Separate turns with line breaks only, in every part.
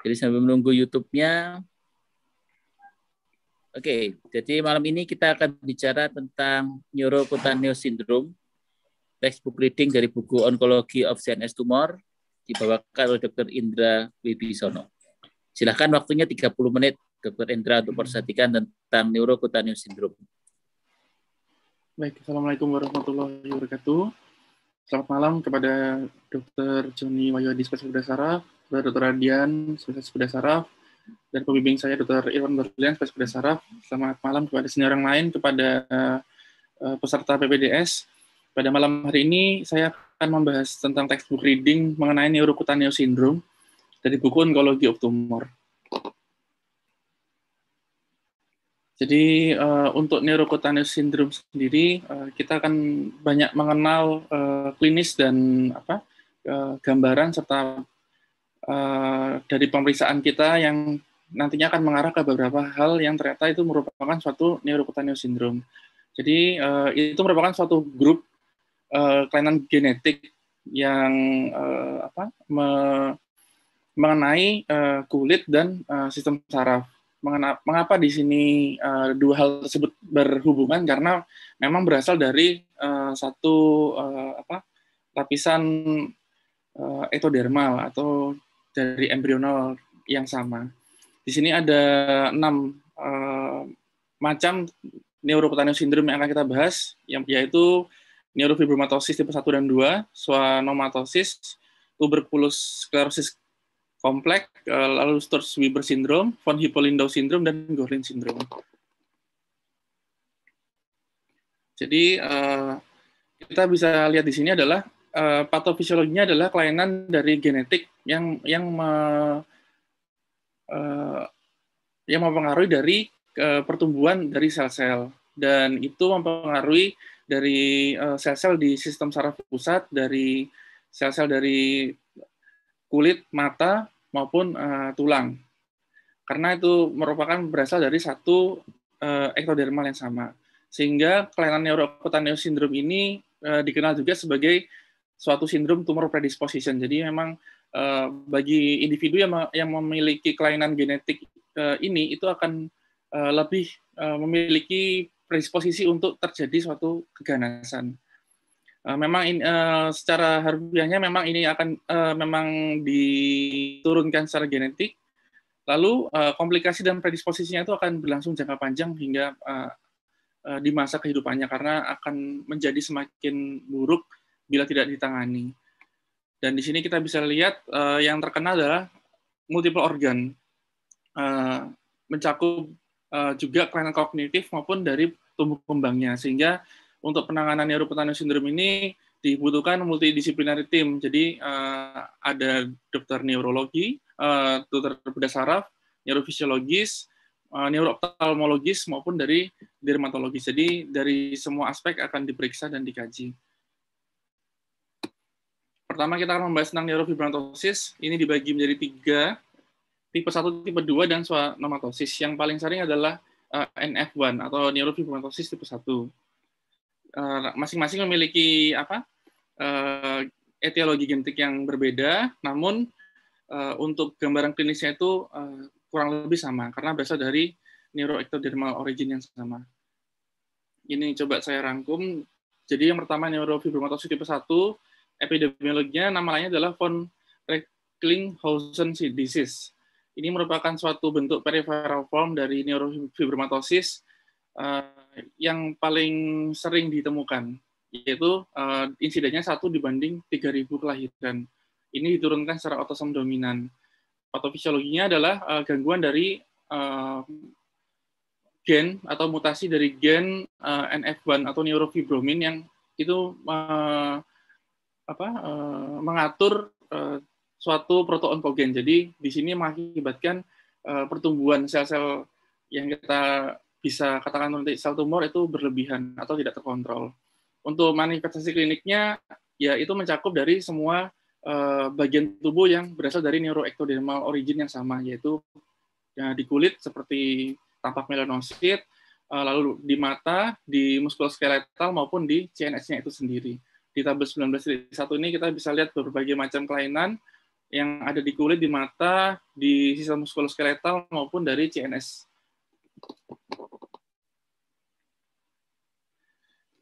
Jadi sambil menunggu YouTube-nya. Oke, okay, jadi malam ini kita akan bicara tentang neurocutaneous syndrome. Textbook reading dari buku Onkologi of CNS Tumor dibawakan oleh Dr. Indra Wibisono. Silahkan waktunya 30 menit Dr. Indra untuk persatikan tentang neurocutaneous syndrome.
Baik, Assalamualaikum warahmatullahi wabarakatuh. Selamat malam kepada Dr. Joni Wahyudi Spesial saraf, Dr. Radian, Spesialis Bedah Saraf, dan pembimbing saya Dr. Irwan Berlian, Spesialis Bedah Saraf. Selamat malam kepada senior yang lain, kepada uh, peserta PPDS. Pada malam hari ini, saya akan membahas tentang textbook reading mengenai neurocutaneous syndrome dari buku Onkologi of Tumor. Jadi uh, untuk neurocutaneous syndrome sendiri uh, kita akan banyak mengenal uh, klinis dan apa gambaran serta Eh, dari pemeriksaan kita yang nantinya akan mengarah ke beberapa hal yang ternyata itu merupakan suatu neurocutaneous syndrome. Jadi uh, itu merupakan suatu grup uh, kelainan genetik yang uh, apa me, mengenai uh, kulit dan uh, sistem saraf. Mengena, mengapa di sini uh, dua hal tersebut berhubungan? Karena memang berasal dari uh, satu uh, apa lapisan uh, etodermal atau dari embrional yang sama. Di sini ada enam uh, macam neuropotanium syndrome yang akan kita bahas, yang yaitu neurofibromatosis tipe 1 dan 2, swanomatosis, tuberkulosis sklerosis kompleks, eh, lalu sturz Weber syndrome, von Hippel-Lindau syndrome, dan Gorlin syndrome. Jadi eh, kita bisa lihat di sini adalah Eh, patofisiologinya adalah kelainan dari genetik yang yang me, uh, yang mempengaruhi dari uh, pertumbuhan dari sel-sel dan itu mempengaruhi dari sel-sel uh, di sistem saraf pusat dari sel-sel dari kulit mata maupun uh, tulang karena itu merupakan berasal dari satu uh, ektodermal yang sama sehingga kelainan neurocutaneous syndrome ini uh, dikenal juga sebagai suatu sindrom tumor predisposition. Jadi memang uh, bagi individu yang yang memiliki kelainan genetik uh, ini itu akan uh, lebih uh, memiliki predisposisi untuk terjadi suatu keganasan. Uh, memang in, uh, secara harfiahnya memang ini akan uh, memang diturunkan secara genetik. Lalu uh, komplikasi dan predisposisinya itu akan berlangsung jangka panjang hingga uh, uh, di masa kehidupannya karena akan menjadi semakin buruk bila tidak ditangani. Dan di sini kita bisa lihat uh, yang terkena adalah multiple organ, uh, mencakup uh, juga kelainan kognitif maupun dari tumbuh kembangnya. Sehingga untuk penanganan neuropertanian sindrom ini dibutuhkan multidisiplinary tim Jadi uh, ada dokter neurologi, uh, dokter bedah saraf, neurofisiologis, uh, neurooptalmologis maupun dari dermatologi Jadi dari semua aspek akan diperiksa dan dikaji. Pertama kita akan membahas tentang neurofibromatosis Ini dibagi menjadi tiga, tipe 1, tipe 2, dan schwannomatosis. Yang paling sering adalah uh, eh, NF1 atau neurofibromatosis tipe 1. Eh, masing-masing uh, memiliki apa uh, etiologi genetik yang berbeda, namun uh, untuk gambaran klinisnya itu uh, kurang lebih sama karena berasal dari neuroectodermal origin yang sama. Ini coba saya rangkum. Jadi yang pertama neurofibromatosis tipe 1 epidemiologinya nama lainnya adalah von Recklinghausen disease. Ini merupakan suatu bentuk peripheral form dari neurofibromatosis uh, yang paling sering ditemukan, yaitu uh, insidennya satu dibanding 3.000 kelahiran. Ini diturunkan secara otosom dominan. Patofisiologinya adalah uh, gangguan dari uh, gen atau mutasi dari gen uh, NF1 atau neurofibromin yang itu uh, apa uh, mengatur uh, suatu protoonkogen. Jadi di sini mengakibatkan uh, pertumbuhan sel-sel yang kita bisa katakan nanti sel tumor itu berlebihan atau tidak terkontrol. Untuk manifestasi kliniknya ya itu mencakup dari semua uh, bagian tubuh yang berasal dari neuroectodermal origin yang sama yaitu ya, di kulit seperti tampak melanosit, uh, lalu di mata, di muskuloskeletal maupun di CNS-nya itu sendiri di tabel 19 satu ini kita bisa lihat berbagai macam kelainan yang ada di kulit, di mata, di sistem muskuloskeletal maupun dari CNS.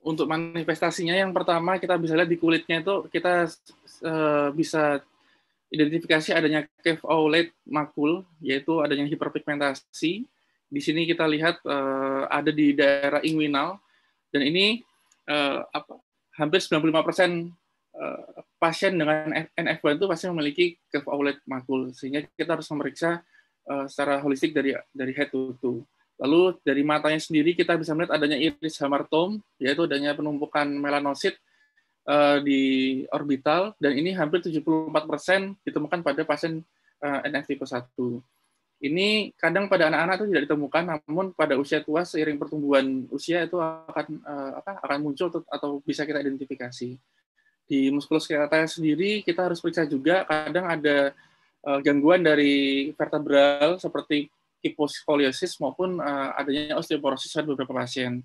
Untuk manifestasinya yang pertama kita bisa lihat di kulitnya itu kita eh, bisa identifikasi adanya cave outlet makul yaitu adanya hiperpigmentasi. Di sini kita lihat eh, ada di daerah inguinal dan ini eh, apa hampir 95% eh, pasien dengan NF1 itu pasti memiliki curve outlet makul sehingga kita harus memeriksa eh, secara holistik dari dari head to toe. Lalu dari matanya sendiri kita bisa melihat adanya iris hamartom yaitu adanya penumpukan melanosit eh, di orbital dan ini hampir 74% ditemukan pada pasien NF tipe 1. Ini kadang pada anak-anak itu tidak ditemukan, namun pada usia tua seiring pertumbuhan usia itu akan uh, apa akan muncul atau bisa kita identifikasi. Di muskuloskeletal sendiri kita harus periksa juga kadang ada uh, gangguan dari vertebral seperti kyphoscoliosis maupun uh, adanya osteoporosis pada beberapa pasien.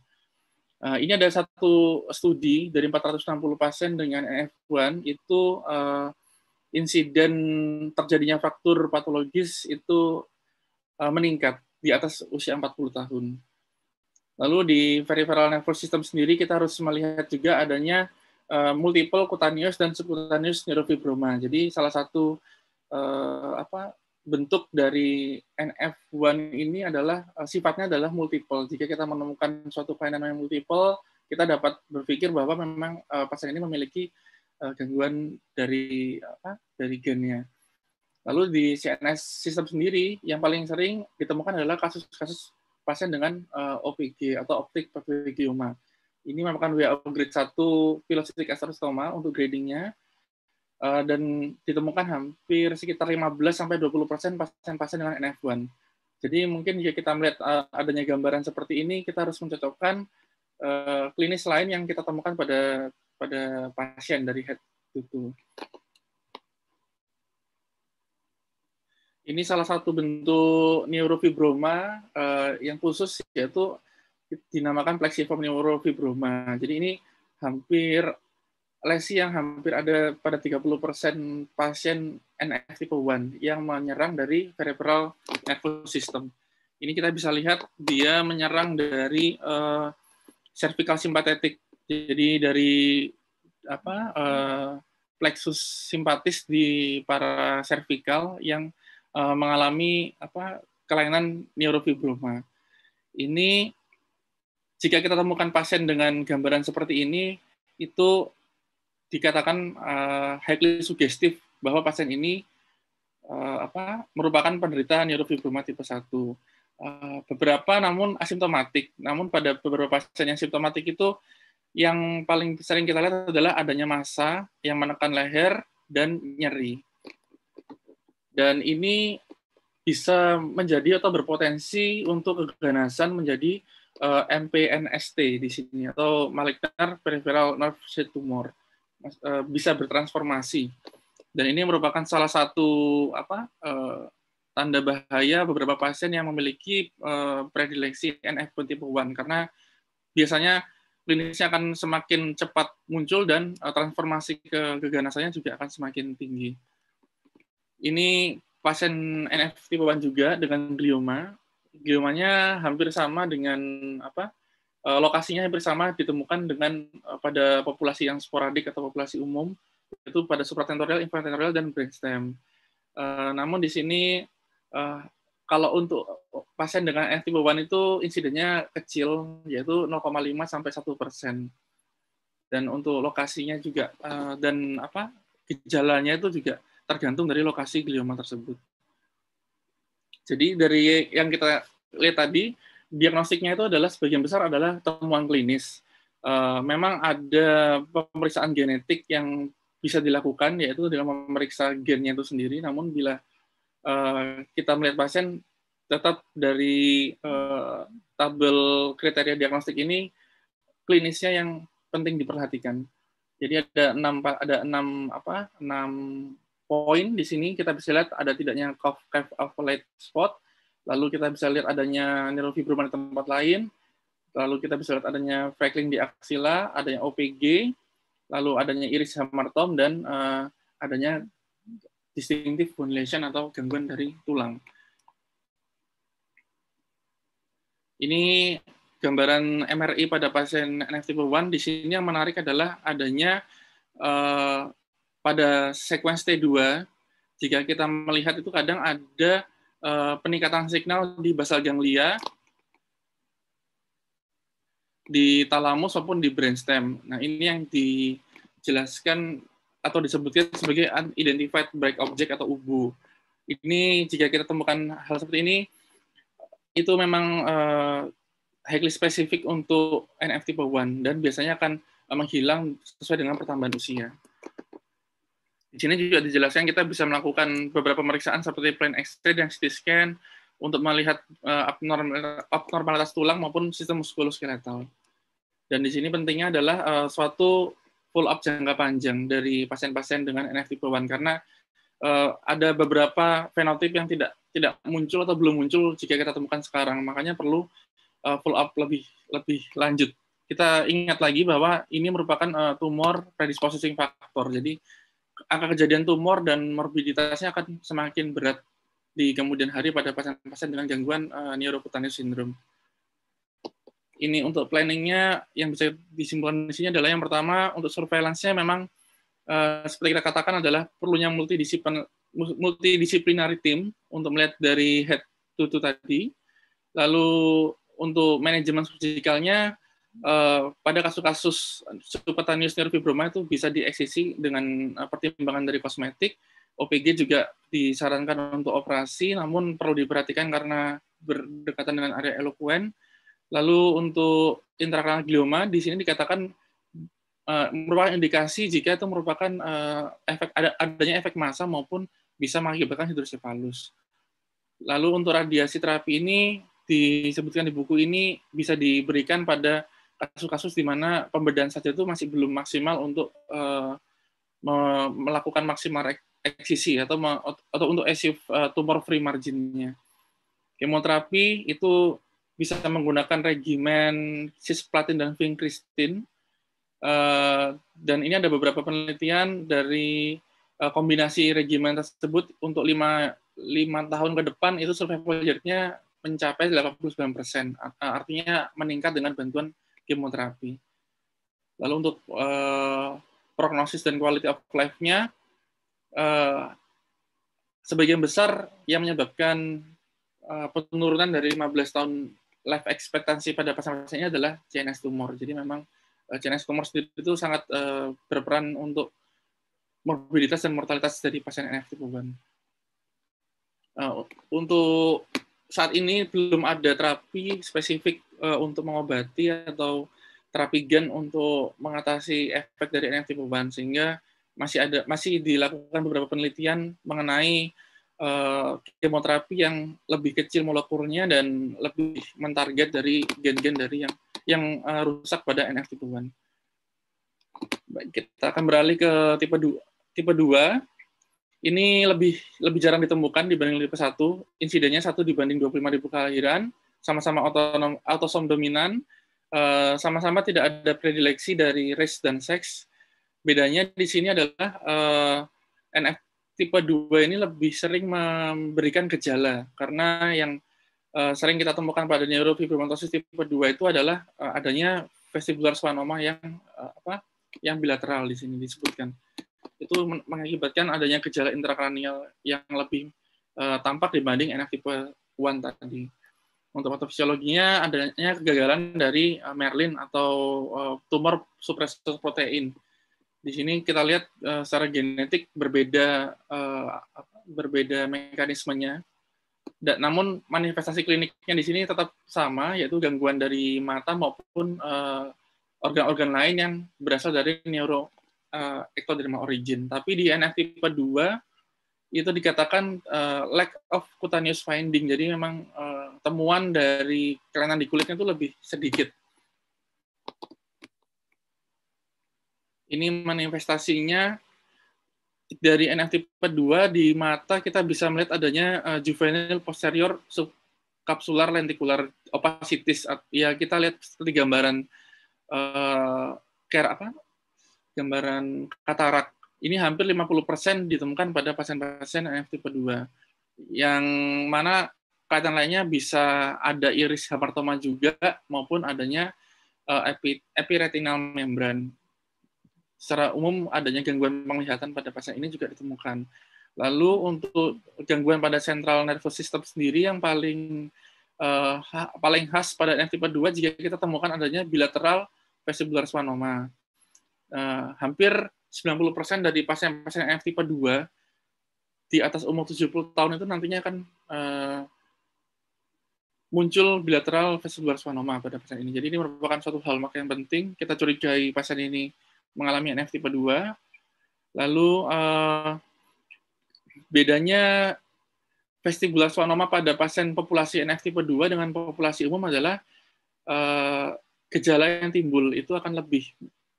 Uh, ini ada satu studi dari 460 pasien dengan NF1 itu uh, insiden terjadinya fraktur patologis itu Eh, meningkat di atas usia 40 tahun. Lalu di peripheral nervous system sendiri kita harus melihat juga adanya uh, multiple cutaneous dan subcutaneous neurofibroma. Jadi salah satu uh, apa bentuk dari NF1 ini adalah uh, sifatnya adalah multiple. Jika kita menemukan suatu fenomena yang multiple, kita dapat berpikir bahwa memang uh, pasien ini memiliki uh, gangguan dari apa dari gennya. Lalu di CNS sistem sendiri, yang paling sering ditemukan adalah kasus-kasus pasien dengan uh, eh, OPG atau optik papillogioma. Ini merupakan WHO grade 1 pilocytic astrostoma untuk gradingnya uh, dan ditemukan hampir sekitar 15 sampai 20% persen pasien-pasien dengan NF1. Jadi mungkin jika kita melihat uh, adanya gambaran seperti ini, kita harus mencocokkan uh, klinis lain yang kita temukan pada pada pasien dari head to toe. Ini salah satu bentuk neurofibroma uh, yang khusus yaitu dinamakan plexiform neurofibroma. Jadi ini hampir lesi yang hampir ada pada 30% pasien NF tipe 1 yang menyerang dari cerebral nervous system. Ini kita bisa lihat dia menyerang dari uh, cervical simpatetik. Jadi dari apa uh, plexus simpatis di para cervical yang Eh, mengalami apa kelainan neurofibroma. Ini jika kita temukan pasien dengan gambaran seperti ini, itu dikatakan uh, highly sugestif bahwa pasien ini uh, apa merupakan penderita neurofibroma tipe 1. Uh, beberapa namun asimptomatik. Namun pada beberapa pasien yang simptomatik itu yang paling sering kita lihat adalah adanya massa yang menekan leher dan nyeri dan ini bisa menjadi atau berpotensi untuk keganasan menjadi uh, eh, MPNST di sini atau malignant peripheral nerve sheath tumor uh, bisa bertransformasi dan ini merupakan salah satu apa uh, tanda bahaya beberapa pasien yang memiliki uh, predileksi NF tipe 1 karena biasanya klinisnya akan semakin cepat muncul dan uh, transformasi ke keganasannya juga akan semakin tinggi. Ini pasien NFT beban juga dengan glioma. Gliomanya hampir sama dengan apa? Eh, lokasinya hampir sama ditemukan dengan eh, pada populasi yang sporadik atau populasi umum yaitu pada supratentorial, infratentorial dan brainstem. Uh, namun di sini uh, kalau untuk pasien dengan NFT beban itu insidennya kecil yaitu 0,5 sampai 1 persen dan untuk lokasinya juga uh, dan apa gejalanya itu juga tergantung dari lokasi glioma tersebut. Jadi dari yang kita lihat tadi, diagnostiknya itu adalah sebagian besar adalah temuan klinis. Eh, memang ada pemeriksaan genetik yang bisa dilakukan, yaitu dalam memeriksa gennya itu sendiri. Namun bila eh, kita melihat pasien, tetap dari eh, tabel kriteria diagnostik ini klinisnya yang penting diperhatikan. Jadi ada enam ada enam apa enam poin di sini kita bisa lihat ada tidaknya of light Spot, lalu kita bisa lihat adanya neural fibroma di tempat lain, lalu kita bisa lihat adanya freckling di axilla, adanya OPG, lalu adanya iris hamartom, dan uh, adanya distinctive bone lesion atau gangguan dari tulang. Ini gambaran MRI pada pasien NF tipe 1. Di sini yang menarik adalah adanya uh, pada sekuens T2, jika kita melihat itu kadang ada uh, peningkatan signal di basal ganglia, di talamus maupun di brainstem. Nah, ini yang dijelaskan atau disebutkan sebagai unidentified bright object atau UBU. Ini jika kita temukan hal seperti ini, itu memang uh, eh, highly spesifik untuk NFT tipe 1 dan biasanya akan eh, menghilang sesuai dengan pertambahan usia. Di sini juga dijelaskan kita bisa melakukan beberapa pemeriksaan seperti plain X-ray dan CT scan untuk melihat uh, eh, abnormal, abnormalitas tulang maupun sistem muskuloskeletal. Dan di sini pentingnya adalah uh, suatu full up jangka panjang dari pasien-pasien dengan NFT tipe karena uh, ada beberapa fenotip yang tidak tidak muncul atau belum muncul jika kita temukan sekarang. Makanya perlu uh, follow up lebih lebih lanjut. Kita ingat lagi bahwa ini merupakan uh, tumor predisposing faktor. Jadi angka kejadian tumor dan morbiditasnya akan semakin berat di kemudian hari pada pasien-pasien dengan gangguan uh, eh, neuropertanian syndrome. Ini untuk planningnya yang bisa disimpulkan di adalah yang pertama untuk surveillance-nya memang uh, seperti kita katakan adalah perlunya multidisiplin multidisiplinary team untuk melihat dari head to toe tadi. Lalu untuk manajemen surgikalnya Eh, pada kasus-kasus subcutaneous neurofibroma itu bisa dieksisi dengan uh, pertimbangan dari kosmetik. OPG juga disarankan untuk operasi, namun perlu diperhatikan karena berdekatan dengan area eloquent. Lalu untuk intrakranial glioma di sini dikatakan uh, merupakan indikasi jika itu merupakan uh, efek ada, adanya efek massa maupun bisa mengakibatkan hidrosefalus. Lalu untuk radiasi terapi ini disebutkan di buku ini bisa diberikan pada kasus-kasus di mana pembedahan saja itu masih belum maksimal untuk uh, melakukan maksimal eksisi atau atau untuk esif uh, eh, tumor free marginnya. Kemoterapi itu bisa menggunakan regimen cisplatin dan vincristin Uh, eh, dan ini ada beberapa penelitian dari uh, kombinasi regimen tersebut untuk lima, lima tahun ke depan itu survival rate-nya mencapai 89%. Artinya meningkat dengan bantuan kemoterapi. Lalu untuk uh, prognosis dan quality of life-nya, uh, sebagian besar yang menyebabkan uh, penurunan dari 15 tahun life expectancy pada pasien-pasiennya adalah CNS tumor. Jadi memang uh, CNS tumor sendiri itu sangat uh, berperan untuk morbiditas dan mortalitas dari pasien NFT tipe Uh, untuk saat ini belum ada terapi spesifik uh, untuk mengobati atau terapi gen untuk mengatasi efek dari NFT perubahan sehingga masih ada masih dilakukan beberapa penelitian mengenai uh, kemoterapi yang lebih kecil molekulnya dan lebih mentarget dari gen-gen dari yang yang uh, rusak pada NF perubahan. Baik, kita akan beralih ke tipe dua. Tipe 2 ini lebih lebih jarang ditemukan dibanding tipe 1. Insidennya 1 dibanding 25 ribu kelahiran, sama-sama otonom autosom dominan, eh, sama-sama uh, tidak ada predileksi dari race dan seks. Bedanya di sini adalah uh, eh, NF tipe 2 ini lebih sering memberikan gejala karena yang uh, sering kita temukan pada neurofibromatosis tipe 2 itu adalah uh, adanya vestibular schwannoma yang uh, apa yang bilateral di sini disebutkan itu mengakibatkan adanya gejala intrakranial yang lebih uh, tampak dibanding anak tipe 1 tadi. Untuk patofisiologinya adanya kegagalan dari uh, Merlin atau uh, tumor suppressor protein. Di sini kita lihat uh, secara genetik berbeda uh, berbeda mekanismenya. Dan, namun manifestasi kliniknya di sini tetap sama yaitu gangguan dari mata maupun uh, organ -organ lain yang berasal dari neuro uh, Ectoderma origin. Tapi di NFT tipe 2 itu dikatakan uh, lack of cutaneous finding. Jadi memang uh, temuan dari kelainan di kulitnya itu lebih sedikit. Ini manifestasinya dari NFT tipe 2 di mata kita bisa melihat adanya uh, juvenile posterior subcapsular lenticular opacitis. Ya kita lihat seperti gambaran uh, care apa gambaran katarak. Ini hampir 50% ditemukan pada pasien-pasien AF tipe 2. Yang mana kaitan lainnya bisa ada iris hamartoma juga maupun adanya eh, epi, epiretinal membran. Secara umum adanya gangguan penglihatan pada pasien ini juga ditemukan. Lalu untuk gangguan pada central nervous system sendiri yang paling uh, paling khas pada yang tipe 2 jika kita temukan adanya bilateral vestibular schwannoma uh, hampir 90% dari pasien-pasien yang tipe 2 di atas umur 70 tahun itu nantinya akan uh, muncul bilateral vestibular schwannoma pada pasien ini. Jadi ini merupakan suatu hal yang penting. Kita curigai pasien ini mengalami NF tipe 2. Lalu uh, bedanya vestibular schwannoma pada pasien populasi NF tipe 2 dengan populasi umum adalah uh, gejala yang timbul itu akan lebih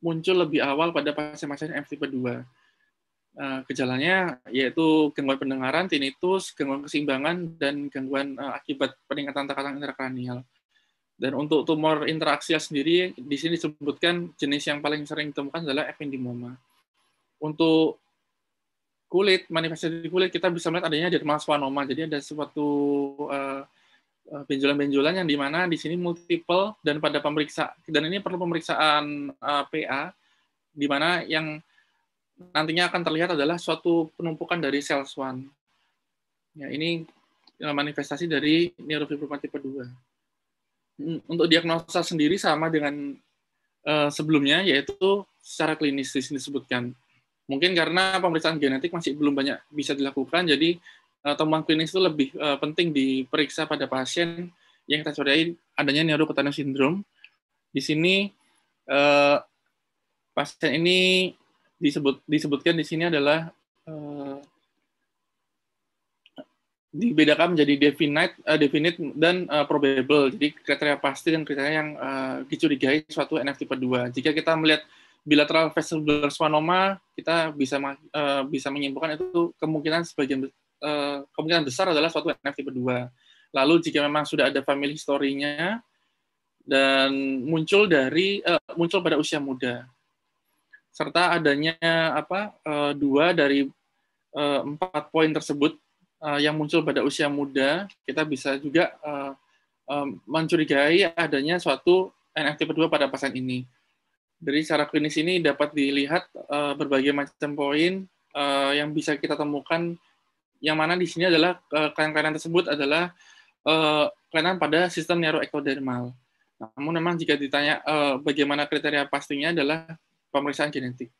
muncul lebih awal pada pasien-pasien M tipe eh, 2. gejalanya yaitu gangguan pendengaran, tinnitus, gangguan keseimbangan, dan gangguan eh, akibat peningkatan tekanan intrakranial. Dan untuk tumor interaksial sendiri, di sini disebutkan jenis yang paling sering ditemukan adalah ependymoma. Untuk kulit, manifestasi kulit, kita bisa melihat adanya dermal swanoma. Jadi ada suatu uh, Eh, benjolan-benjolan yang dimana di sini multiple dan pada pemeriksa dan ini perlu pemeriksaan uh, eh, PA di mana yang nantinya akan terlihat adalah suatu penumpukan dari sel Swan. Ya, ini eh, manifestasi dari neurofibroma tipe 2. Hmm, untuk diagnosa sendiri sama dengan uh, sebelumnya yaitu secara klinis disebutkan. Mungkin karena pemeriksaan genetik masih belum banyak bisa dilakukan, jadi Eh, temuan klinis itu lebih uh, penting diperiksa pada pasien yang kita curigai adanya neuropateno syndrome. Di sini uh, pasien ini disebut disebutkan di sini adalah uh, dibedakan menjadi definite, uh, definite dan uh, probable. Jadi kriteria pasti dan kriteria yang uh, dicurigai suatu NF tipe 2. Jika kita melihat bilateral vestibular schwannoma, kita bisa uh, bisa menyimpulkan itu kemungkinan sebagian Eh, kemungkinan besar adalah suatu NFT berdua. Lalu jika memang sudah ada family story dan muncul dari uh, muncul pada usia muda serta adanya apa uh, dua dari uh, empat poin tersebut uh, yang muncul pada usia muda kita bisa juga uh, uh, mencurigai adanya suatu NFT berdua pada pasien ini. Dari secara klinis ini dapat dilihat uh, berbagai macam poin uh, yang bisa kita temukan yang mana di sini adalah eh, kelainan-kelainan tersebut adalah uh, eh, kelainan pada sistem neuroektodermal. Namun memang jika ditanya uh, bagaimana kriteria pastinya adalah pemeriksaan genetik.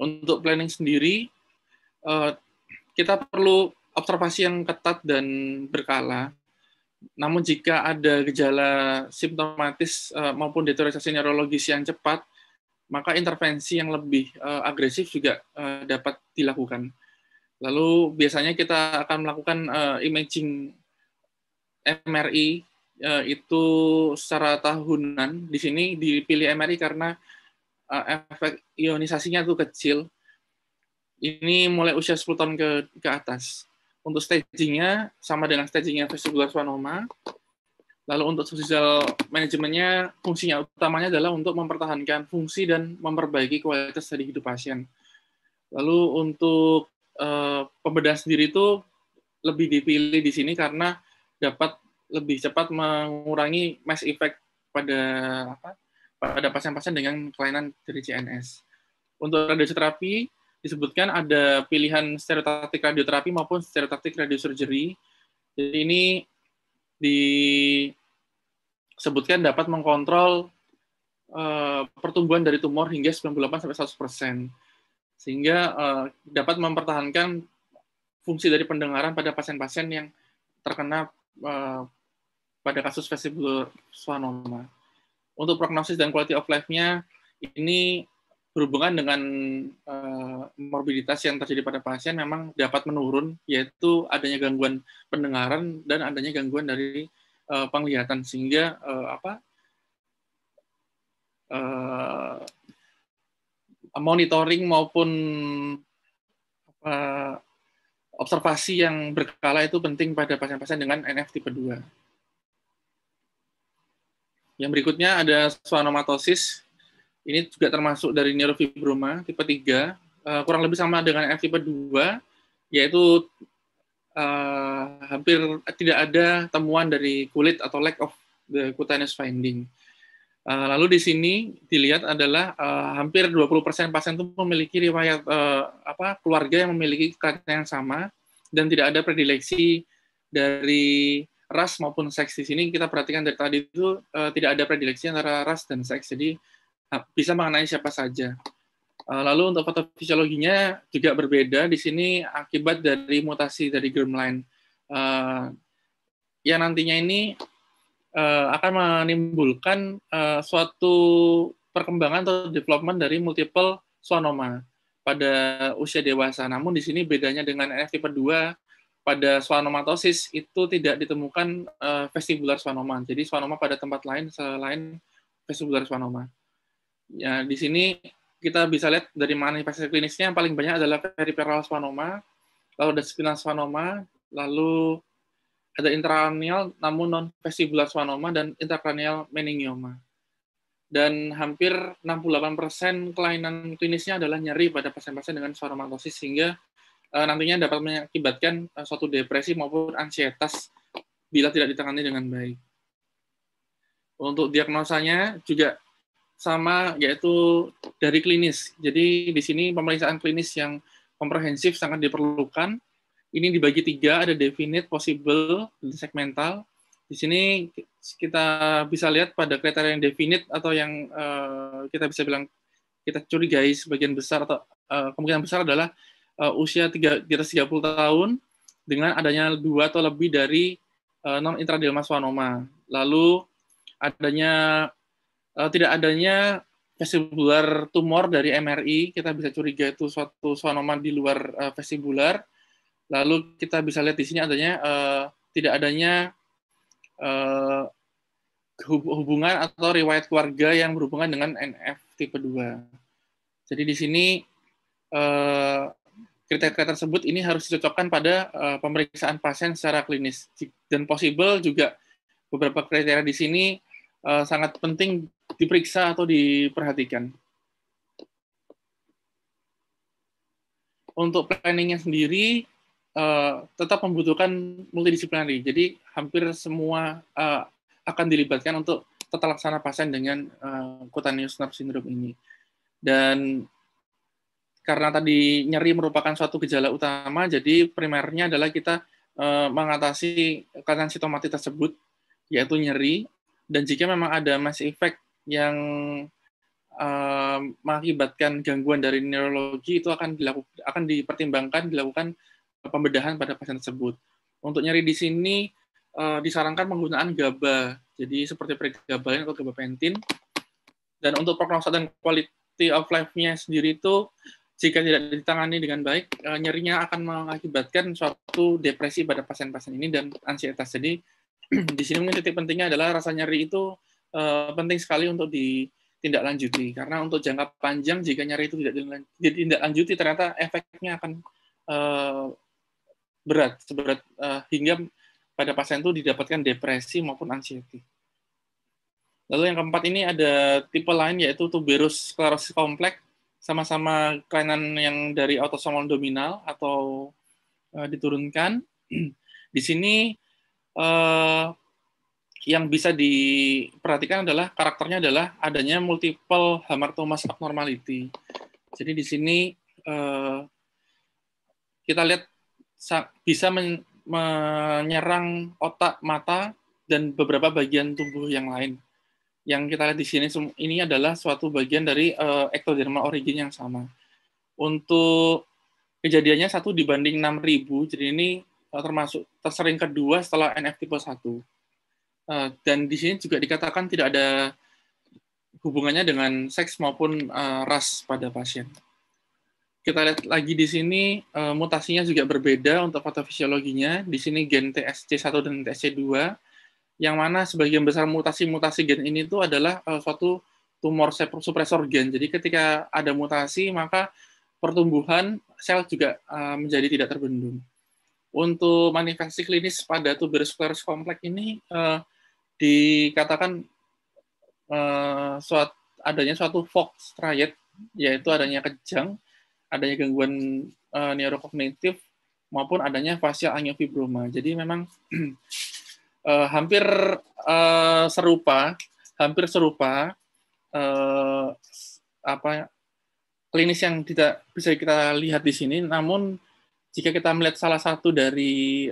Untuk planning sendiri, uh, kita perlu observasi yang ketat dan berkala. Namun jika ada gejala simptomatis uh, maupun deteriorisasi neurologis yang cepat, maka intervensi yang lebih uh, agresif juga uh, dapat dilakukan Lalu biasanya kita akan melakukan uh, imaging MRI uh, eh, itu secara tahunan. Di sini dipilih MRI karena uh, efek ionisasinya itu kecil. Ini mulai usia 10 tahun ke ke atas. Untuk stagingnya sama dengan stagingnya vestibular schwannoma. Lalu untuk sosial manajemennya, fungsinya utamanya adalah untuk mempertahankan fungsi dan memperbaiki kualitas dari hidup pasien. Lalu untuk Eh, pembedah sendiri itu lebih dipilih di sini karena dapat lebih cepat mengurangi mass effect pada apa pada pasien-pasien dengan kelainan dari CNS. Untuk radioterapi disebutkan ada pilihan stereotaktik radioterapi maupun stereotaktik radiosurgery. Jadi ini disebutkan dapat mengkontrol uh, pertumbuhan dari tumor hingga 98 sampai 100 sehingga uh, dapat mempertahankan fungsi dari pendengaran pada pasien-pasien yang terkena uh, pada kasus vestibular schwannoma. Untuk prognosis dan quality of life-nya ini berhubungan dengan uh, morbiditas yang terjadi pada pasien memang dapat menurun yaitu adanya gangguan pendengaran dan adanya gangguan dari uh, penglihatan sehingga uh, apa uh, monitoring maupun apa, observasi yang berkala itu penting pada pasien-pasien dengan NF tipe 2. Yang berikutnya ada swanomatosis. Ini juga termasuk dari neurofibroma tipe 3, eh, kurang lebih sama dengan NF tipe 2, yaitu eh, hampir tidak ada temuan dari kulit atau lack of the cutaneous finding. Eh, lalu di sini dilihat adalah uh, hampir 20% pasien itu memiliki riwayat eh, apa keluarga yang memiliki kekerasan yang sama dan tidak ada predileksi dari ras maupun seks di sini kita perhatikan dari tadi itu tidak ada predileksi antara ras dan seks jadi bisa mengenai siapa saja. lalu untuk patofisiologinya juga berbeda di sini akibat dari mutasi dari germline. Uh, ya nantinya ini uh, akan menimbulkan uh, suatu perkembangan atau development dari multiple swanoma pada usia dewasa. Namun di sini bedanya dengan NF tipe 2 pada swanomatosis itu tidak ditemukan uh, vestibular swanoma. Jadi swanoma pada tempat lain selain vestibular swanoma. Ya, di sini kita bisa lihat dari manifestasi klinisnya yang paling banyak adalah periperal swanoma, lalu ada spinal swanoma, lalu ada intrakranial namun non vestibular schwannoma dan intracranial meningioma. Dan hampir 68% kelainan klinisnya adalah nyeri pada pasien-pasien dengan schwannomatosis sehingga uh, nantinya dapat mengakibatkan uh, suatu depresi maupun ansietas bila tidak ditangani dengan baik. Untuk diagnosanya juga sama yaitu dari klinis. Jadi di sini pemeriksaan klinis yang komprehensif sangat diperlukan ini dibagi tiga, ada definite, possible, dan segmental. Di sini kita bisa lihat pada kriteria yang definite atau yang uh, kita bisa bilang kita curigai sebagian besar atau uh, kemungkinan besar adalah uh, usia tiga di atas 30 tahun dengan adanya dua atau lebih dari uh, non intradermal swanoma. Lalu adanya uh, tidak adanya vestibular tumor dari MRI, kita bisa curiga itu suatu swanoma di luar uh, vestibular Lalu kita bisa lihat di sini adanya uh, tidak adanya uh, hubungan atau riwayat keluarga yang berhubungan dengan NF tipe 2. Jadi di sini kriteria eh, kriteria tersebut ini harus dicocokkan pada uh, pemeriksaan pasien secara klinis dan possible juga beberapa kriteria di sini uh, sangat penting diperiksa atau diperhatikan. Untuk planningnya sendiri, Eh, tetap membutuhkan multidisiplinari. Jadi hampir semua uh, akan dilibatkan untuk tata laksana pasien dengan uh, cutaneous nerve syndrome ini. Dan karena tadi nyeri merupakan suatu gejala utama, jadi primernya adalah kita uh, mengatasi keadaan sitomati tersebut, yaitu nyeri. Dan jika memang ada mass effect yang uh, mengakibatkan gangguan dari neurologi, itu akan dilakukan, akan dipertimbangkan dilakukan pembedahan pada pasien tersebut. Untuk nyeri di sini uh, disarankan penggunaan GABA, jadi seperti pregabalin atau gabapentin. Dan untuk prognosa dan quality of life-nya sendiri itu jika tidak ditangani dengan baik, uh, nyerinya akan mengakibatkan suatu depresi pada pasien-pasien ini dan ansietas. Jadi di sini mungkin titik pentingnya adalah rasa nyeri itu uh, penting sekali untuk ditindaklanjuti karena untuk jangka panjang jika nyari itu tidak ditindaklanjuti ternyata efeknya akan uh, berat seberat uh, hingga pada pasien itu didapatkan depresi maupun anxiety. Lalu yang keempat ini ada tipe lain yaitu tuberous sclerosis kompleks sama-sama kelainan yang dari autosomal dominal atau uh, diturunkan. Di sini uh, yang bisa diperhatikan adalah karakternya adalah adanya multiple hamartomas abnormality. Jadi di sini kita lihat bisa men menyerang otak, mata, dan beberapa bagian tubuh yang lain. Yang kita lihat di sini ini adalah suatu bagian dari uh, eh, ectodermal origin yang sama. Untuk kejadiannya satu dibanding 6.000, jadi ini eh, termasuk tersering kedua setelah NF tipe 1. Uh, eh, dan di sini juga dikatakan tidak ada hubungannya dengan seks maupun uh, ras pada pasien kita lihat lagi di sini uh, mutasinya juga berbeda untuk patofisiologinya. Di sini gen TSC1 dan TSC2 yang mana sebagian besar mutasi-mutasi gen ini itu adalah uh, eh, suatu tumor suppressor gen. Jadi ketika ada mutasi maka pertumbuhan sel juga uh, menjadi tidak terbendung. Untuk manifestasi klinis pada tuberous kompleks ini uh, dikatakan uh, suat, adanya suatu Fox triad yaitu adanya kejang adanya gangguan uh, neurokognitif maupun adanya fasial angiofibroma. Jadi memang uh, hampir uh, serupa, hampir serupa uh, apa klinis yang tidak bisa kita lihat di sini. Namun jika kita melihat salah satu dari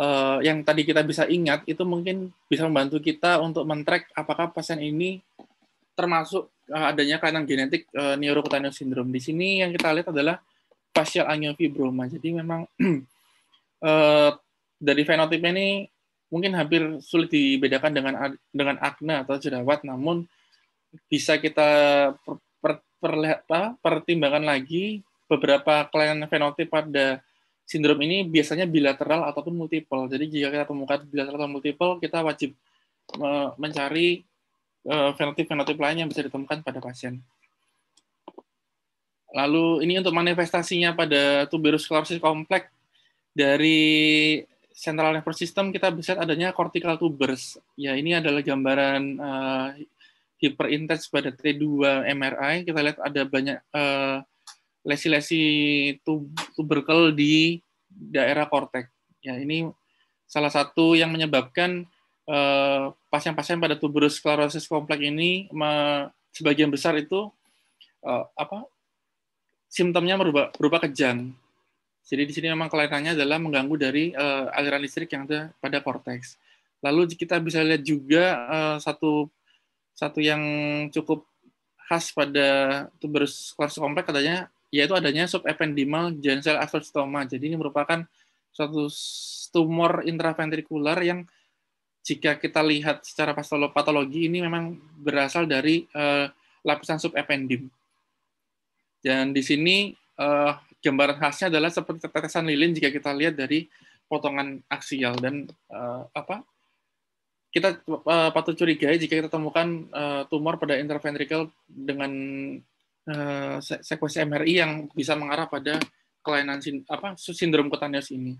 uh, yang tadi kita bisa ingat itu mungkin bisa membantu kita untuk men-track apakah pasien ini termasuk Eh, adanya kanan genetik uh, eh, neurocutaneous syndrome. Di sini yang kita lihat adalah facial angiofibroma. Jadi memang uh, dari fenotipnya ini mungkin hampir sulit dibedakan dengan dengan akne atau jerawat, namun bisa kita per, per, perlihata, pertimbangkan lagi beberapa klien fenotip pada sindrom ini biasanya bilateral ataupun multiple. Jadi jika kita temukan bilateral atau multiple, kita wajib mencari Eh, fenotip-fenotip lain yang bisa ditemukan pada pasien. Lalu ini untuk manifestasinya pada tuberus sclerosis kompleks dari central nervous system kita bisa adanya cortical tubers. Ya ini adalah gambaran uh, eh, hiperintens pada T2 MRI. Kita lihat ada banyak uh, lesi-lesi tub tuberkel di daerah korteks. Ya ini salah satu yang menyebabkan uh, pasien-pasien pada tuberous sclerosis kompleks ini me, sebagian besar itu uh, apa simptomnya berubah, berubah kejang. Jadi di sini memang kelainannya adalah mengganggu dari uh, aliran listrik yang ada pada korteks. Lalu kita bisa lihat juga uh, satu satu yang cukup khas pada tuberous sclerosis kompleks katanya yaitu adanya subependymal giant cell astrocytoma. Jadi ini merupakan suatu tumor intraventrikular yang jika kita lihat secara patologi ini memang berasal dari uh, lapisan subependim. Dan di sini uh, gambaran khasnya adalah seperti tetesan lilin jika kita lihat dari potongan aksial dan uh, apa kita uh, patut curiga jika kita temukan uh, tumor pada interventrikel dengan uh, sekuensi MRI yang bisa mengarah pada kelainan sin apa sindrom kutaneous ini.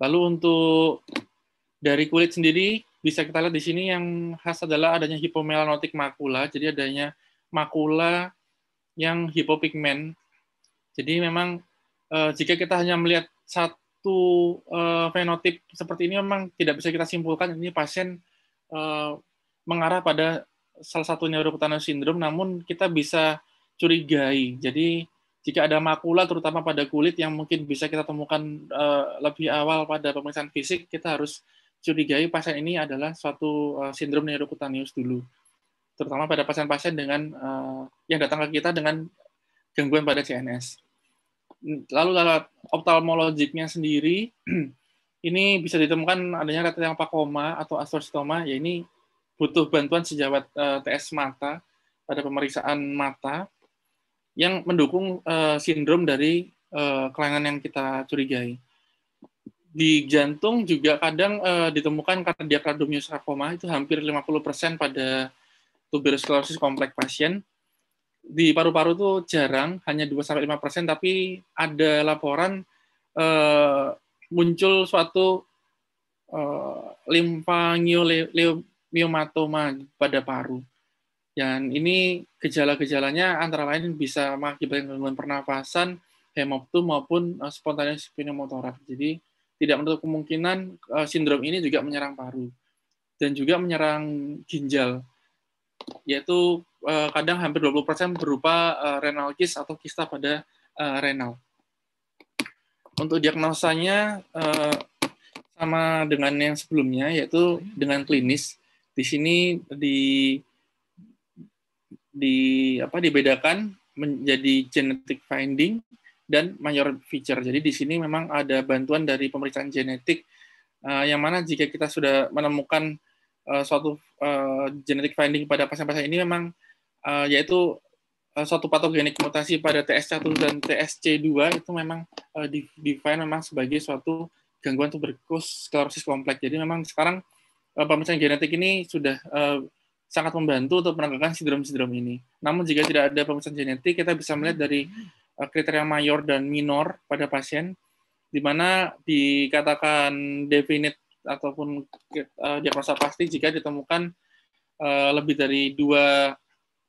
Lalu untuk dari kulit sendiri bisa kita lihat di sini yang khas adalah adanya hipomelanotik makula, jadi adanya makula yang hipopigmen. Jadi memang eh, jika kita hanya melihat satu eh, fenotip seperti ini memang tidak bisa kita simpulkan ini pasien eh, mengarah pada salah satu neurokutaner syndrome, namun kita bisa curigai. Jadi jika ada makula terutama pada kulit yang mungkin bisa kita temukan uh, lebih awal pada pemeriksaan fisik, kita harus curigai pasien ini adalah suatu uh, sindrom neurokutanius dulu, terutama pada pasien-pasien dengan uh, yang datang ke kita dengan gangguan pada CNS. Lalu lewat ophthalmologiknya sendiri, ini bisa ditemukan adanya yang pakoma atau astrocytoma, ya ini butuh bantuan sejawat uh, eh, TS mata pada pemeriksaan mata yang mendukung uh, sindrom dari uh, kelainan yang kita curigai di jantung juga kadang uh, ditemukan dia sarkoma itu hampir 50% pada tuberous kompleks pasien. Di paru-paru itu jarang, hanya 2 sampai 5%, tapi ada laporan uh, muncul suatu uh, eh, limfangiomyoma pada paru. Dan ini gejala-gejalanya antara lain bisa mengakibatkan gangguan pernafasan hemoptu maupun uh, spontaneous Jadi tidak menutup kemungkinan eh, sindrom ini juga menyerang paru dan juga menyerang ginjal, yaitu eh, kadang hampir 20% berupa uh, renal kis atau kista pada renal. Untuk diagnosanya sama dengan yang sebelumnya, yaitu dengan klinis. Di sini di di apa dibedakan menjadi genetic finding dan mayor feature. Jadi di sini memang ada bantuan dari pemeriksaan genetik eh, yang mana jika kita sudah menemukan eh, suatu eh, genetik finding pada pasien-pasien ini memang yaitu suatu patogenik mutasi pada TS1 dan TSC2 itu memang define memang sebagai suatu gangguan tuberkulosis sklerosis kompleks. Jadi memang sekarang pemeriksaan genetik ini sudah sangat membantu untuk menanggalkan sindrom-sindrom ini. Namun jika tidak ada pemeriksaan genetik, kita bisa melihat dari Eh, kriteria mayor dan minor pada pasien, di mana dikatakan definite ataupun uh, diagnosa pasti jika ditemukan eh, lebih dari dua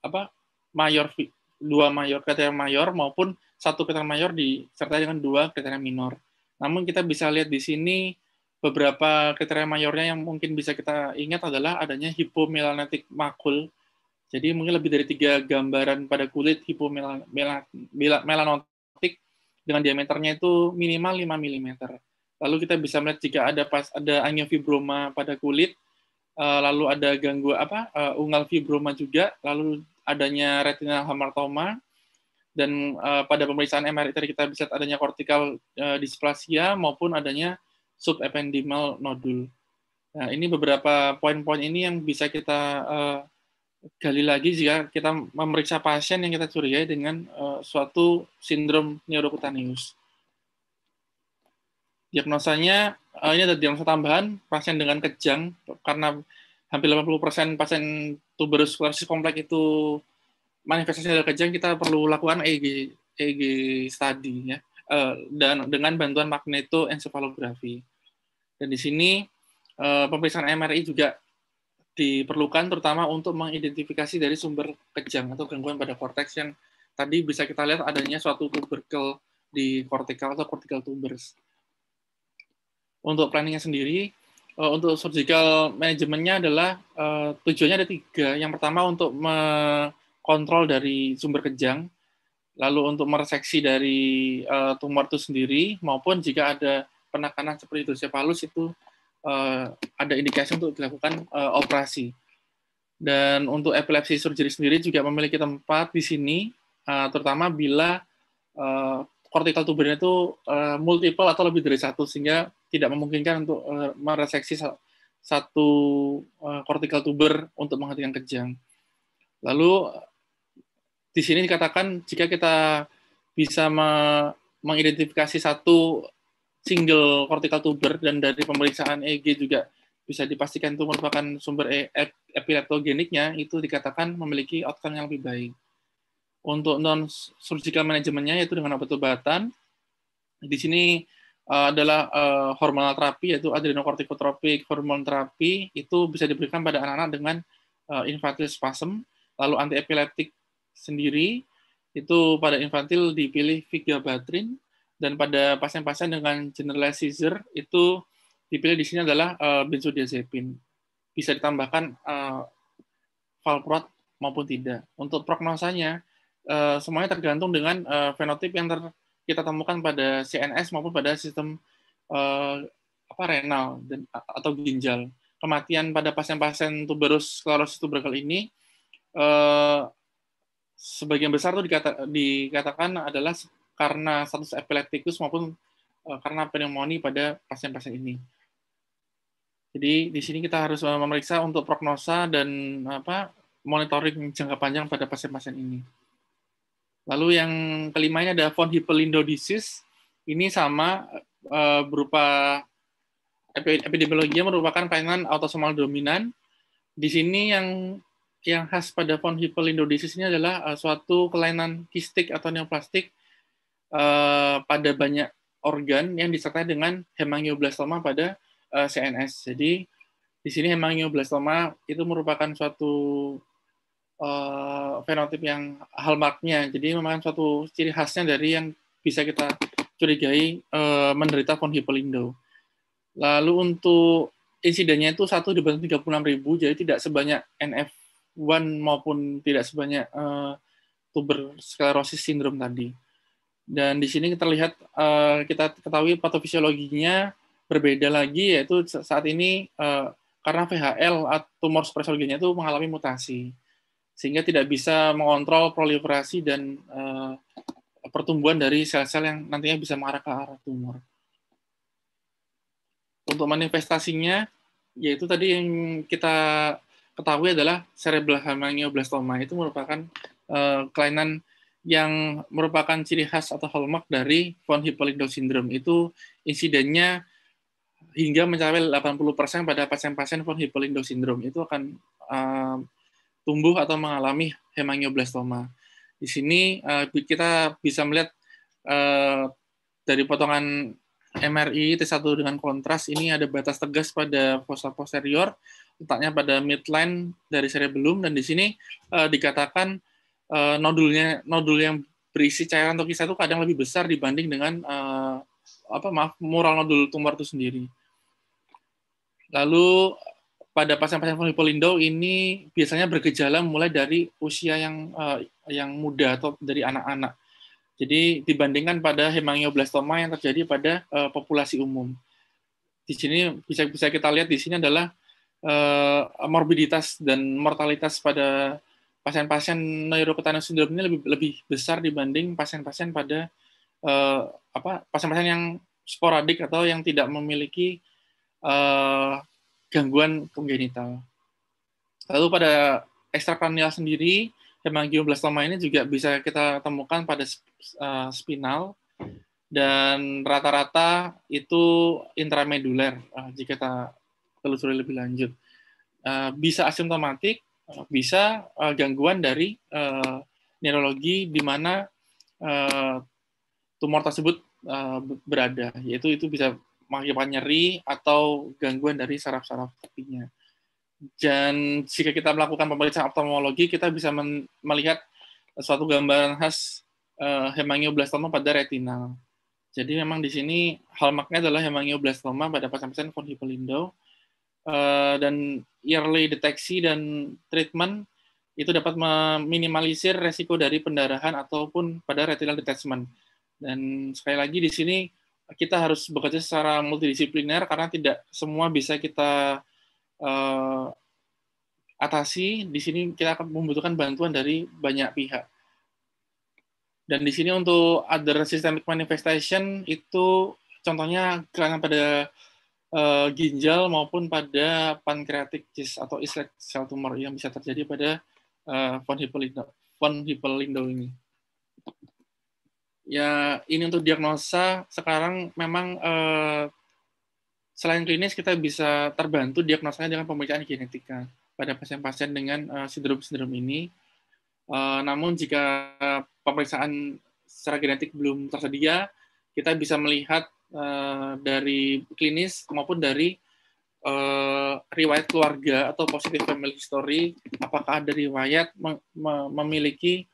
apa mayor dua mayor kriteria mayor maupun satu kriteria mayor disertai dengan dua kriteria minor. Namun kita bisa lihat di sini beberapa kriteria mayornya yang mungkin bisa kita ingat adalah adanya hipomelanetik makul jadi mungkin lebih dari tiga gambaran pada kulit hipomelanotik dengan diameternya itu minimal 5 mm. Lalu kita bisa melihat jika ada pas ada angiofibroma pada kulit, eh, lalu ada gangguan apa eh, ungal fibroma juga, lalu adanya retinal hamartoma dan eh, pada pemeriksaan MRI tadi kita bisa adanya kortikal displasia maupun adanya subependymal nodul. Nah, ini beberapa poin-poin ini yang bisa kita uh, gali lagi jika kita memeriksa pasien yang kita curigai dengan uh, suatu sindrom neurocutaneous. Diagnosanya uh, ini ada diagnosa tambahan pasien dengan kejang karena hampir 80% pasien tuberous sclerosis kompleks itu manifestasi dari kejang kita perlu lakukan EEG EEG study ya uh, dan dengan bantuan magnetoensefalografi. Dan di sini uh, pemeriksaan MRI juga diperlukan terutama untuk mengidentifikasi dari sumber kejang atau gangguan pada korteks yang tadi bisa kita lihat adanya suatu tuberkel di kortikal atau kortikal tubers. Untuk planningnya sendiri, eh, untuk surgical manajemennya adalah eh, tujuannya ada tiga. Yang pertama untuk mengontrol dari sumber kejang, lalu untuk mereseksi dari eh, tumor itu sendiri, maupun jika ada penekanan seperti itu sepalus itu uh, ada indikasi untuk dilakukan uh, operasi. Dan untuk epilepsi surgery sendiri juga memiliki tempat di sini, uh, terutama bila uh, kortikal tubernya itu uh, multiple atau lebih dari satu, sehingga tidak memungkinkan untuk uh, mereseksi satu kortikal uh, tuber untuk menghentikan kejang. Lalu di sini dikatakan jika kita bisa me mengidentifikasi satu single cortical tuber dan dari pemeriksaan EEG juga bisa dipastikan itu merupakan sumber e, e, epileptogeniknya itu dikatakan memiliki outcome yang lebih baik. Untuk non surgical manajemennya yaitu dengan obat-obatan. Di sini e, adalah uh, hormonal terapi yaitu adrenokortikotropik hormon terapi itu bisa diberikan pada anak-anak dengan uh, infantil spasm, lalu antiepileptik sendiri itu pada infantil dipilih vigabatrin dan pada pasien-pasien dengan generalized seizure itu dipilih di sini adalah uh, benzodiazepin. Bisa ditambahkan uh, eh, valproat maupun tidak. Untuk prognosanya uh, semuanya tergantung dengan uh, fenotip yang ter kita temukan pada CNS maupun pada sistem uh, apa renal dan atau ginjal. Kematian pada pasien-pasien tuberus sklerosis tuberkel ini uh, sebagian besar tuh dikata, dikatakan adalah karena status epileptikus maupun e, karena pneumonia pada pasien-pasien ini. Jadi di sini kita harus memeriksa untuk prognosa dan apa monitoring jangka panjang pada pasien-pasien ini. Lalu yang kelimanya ada von Hippel-Lindau disease. Ini sama e, berupa epidemiologi merupakan kelainan autosomal dominan. Di sini yang yang khas pada von Hippel-Lindau disease ini adalah e, suatu kelainan kistik atau neoplastik uh, pada banyak organ yang disertai dengan hemangioblastoma pada uh, eh, CNS. Jadi di sini hemangioblastoma itu merupakan suatu uh, fenotip yang hallmarknya. Jadi memang suatu ciri khasnya dari yang bisa kita curigai uh, menderita von Lindau. Lalu untuk insidennya itu satu dibanding 36 ribu, jadi tidak sebanyak NF1 maupun tidak sebanyak uh, tuber sklerosis sindrom tadi. Dan di sini kita lihat, eh, kita ketahui patofisiologinya berbeda lagi, yaitu saat ini eh, karena VHL atau tumor spesialnya itu mengalami mutasi, sehingga tidak bisa mengontrol proliferasi dan eh, pertumbuhan dari sel-sel yang nantinya bisa mengarah ke arah tumor. Untuk manifestasinya, yaitu tadi yang kita ketahui adalah cerebral hemangioblastoma itu merupakan kelainan yang merupakan ciri khas atau hallmark dari von Hippel-Lindau syndrome itu insidennya hingga mencapai 80% pada pasien-pasien von Hippel-Lindau syndrome itu akan uh, tumbuh atau mengalami hemangioblastoma. Di sini uh, kita bisa melihat uh, dari potongan MRI T1 dengan kontras ini ada batas tegas pada fossa posterior, letaknya pada midline dari cerebellum dan di sini uh, dikatakan uh, nodulnya nodul yang berisi cairan atau kisah itu kadang lebih besar dibanding dengan uh, apa maaf mural nodul tumor itu sendiri. Lalu pada pasien-pasien polipolindo ini biasanya bergejala mulai dari usia yang uh, yang muda atau dari anak-anak. Jadi dibandingkan pada hemangioblastoma yang terjadi pada uh, populasi umum. Di sini bisa bisa kita lihat di sini adalah uh, morbiditas dan mortalitas pada pasien-pasien neuropetano sindrom ini lebih lebih besar dibanding pasien-pasien pada uh, apa pasien-pasien yang sporadik atau yang tidak memiliki uh, gangguan kongenital. Lalu pada ekstrakranial sendiri hemangioblastoma ini juga bisa kita temukan pada eh, spinal dan rata-rata itu intrameduler jika kita telusuri lebih lanjut. bisa asimptomatik bisa uh, gangguan dari uh, neurologi di mana uh, tumor tersebut uh, berada, yaitu itu bisa mengakibatkan nyeri atau gangguan dari saraf-saraf kakinya. Dan jika kita melakukan pemeriksaan ophthalmologi, kita bisa melihat suatu gambaran khas uh, hemangioblastoma pada retinal. Jadi memang di sini hal hallmarknya adalah hemangioblastoma pada pasien-pasien von hippel Eh, dan early deteksi dan treatment itu dapat meminimalisir resiko dari pendarahan ataupun pada retinal detachment. Dan sekali lagi di sini kita harus bekerja secara multidisipliner karena tidak semua bisa kita uh, atasi. Di sini kita akan membutuhkan bantuan dari banyak pihak. Dan di sini untuk other systemic manifestation itu contohnya kelainan pada uh, ginjal maupun pada pancreatic cyst atau islet cell tumor yang bisa terjadi pada uh, von hippel von Hippel-Lindau ini. Ya, ini untuk diagnosa sekarang memang uh, selain klinis kita bisa terbantu diagnosanya dengan pemeriksaan genetika pada pasien-pasien dengan uh, sindrom-sindrom ini. Uh, namun jika pemeriksaan secara genetik belum tersedia, kita bisa melihat Eh, dari klinis maupun dari uh, riwayat keluarga atau positif family history, apakah ada riwayat mem memiliki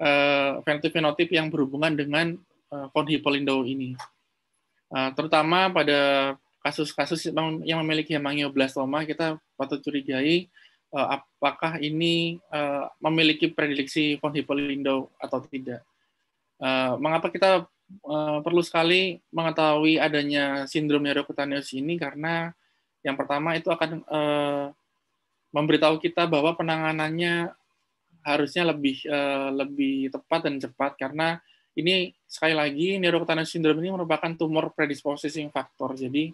uh, eh, fenotip yang berhubungan dengan uh, lindau ini. Uh, terutama pada kasus-kasus yang memiliki hemangioblastoma, kita patut curigai uh, apakah ini uh, memiliki predileksi von Hippel-Lindau atau tidak. Uh, mengapa kita Eh, perlu sekali mengetahui adanya sindrom neurokutaneus ini karena yang pertama itu akan eh, memberitahu kita bahwa penanganannya harusnya lebih eh, lebih tepat dan cepat karena ini sekali lagi neurokutaneus sindrom ini merupakan tumor predisposing faktor. Jadi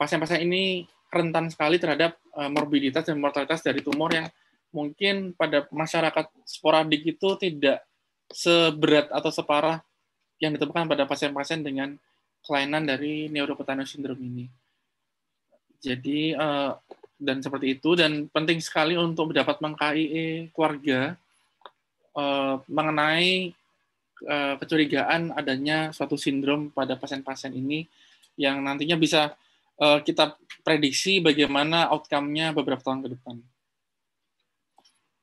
pasien-pasien ini rentan sekali terhadap morbiditas dan mortalitas dari tumor yang mungkin pada masyarakat sporadik itu tidak seberat atau separah yang ditemukan pada pasien-pasien dengan kelainan dari neuropetano syndrome ini. Jadi uh, dan seperti itu dan penting sekali untuk mendapat mengkie keluarga uh, mengenai uh, kecurigaan adanya suatu sindrom pada pasien-pasien ini yang nantinya bisa uh, kita prediksi bagaimana outcome-nya beberapa tahun ke depan.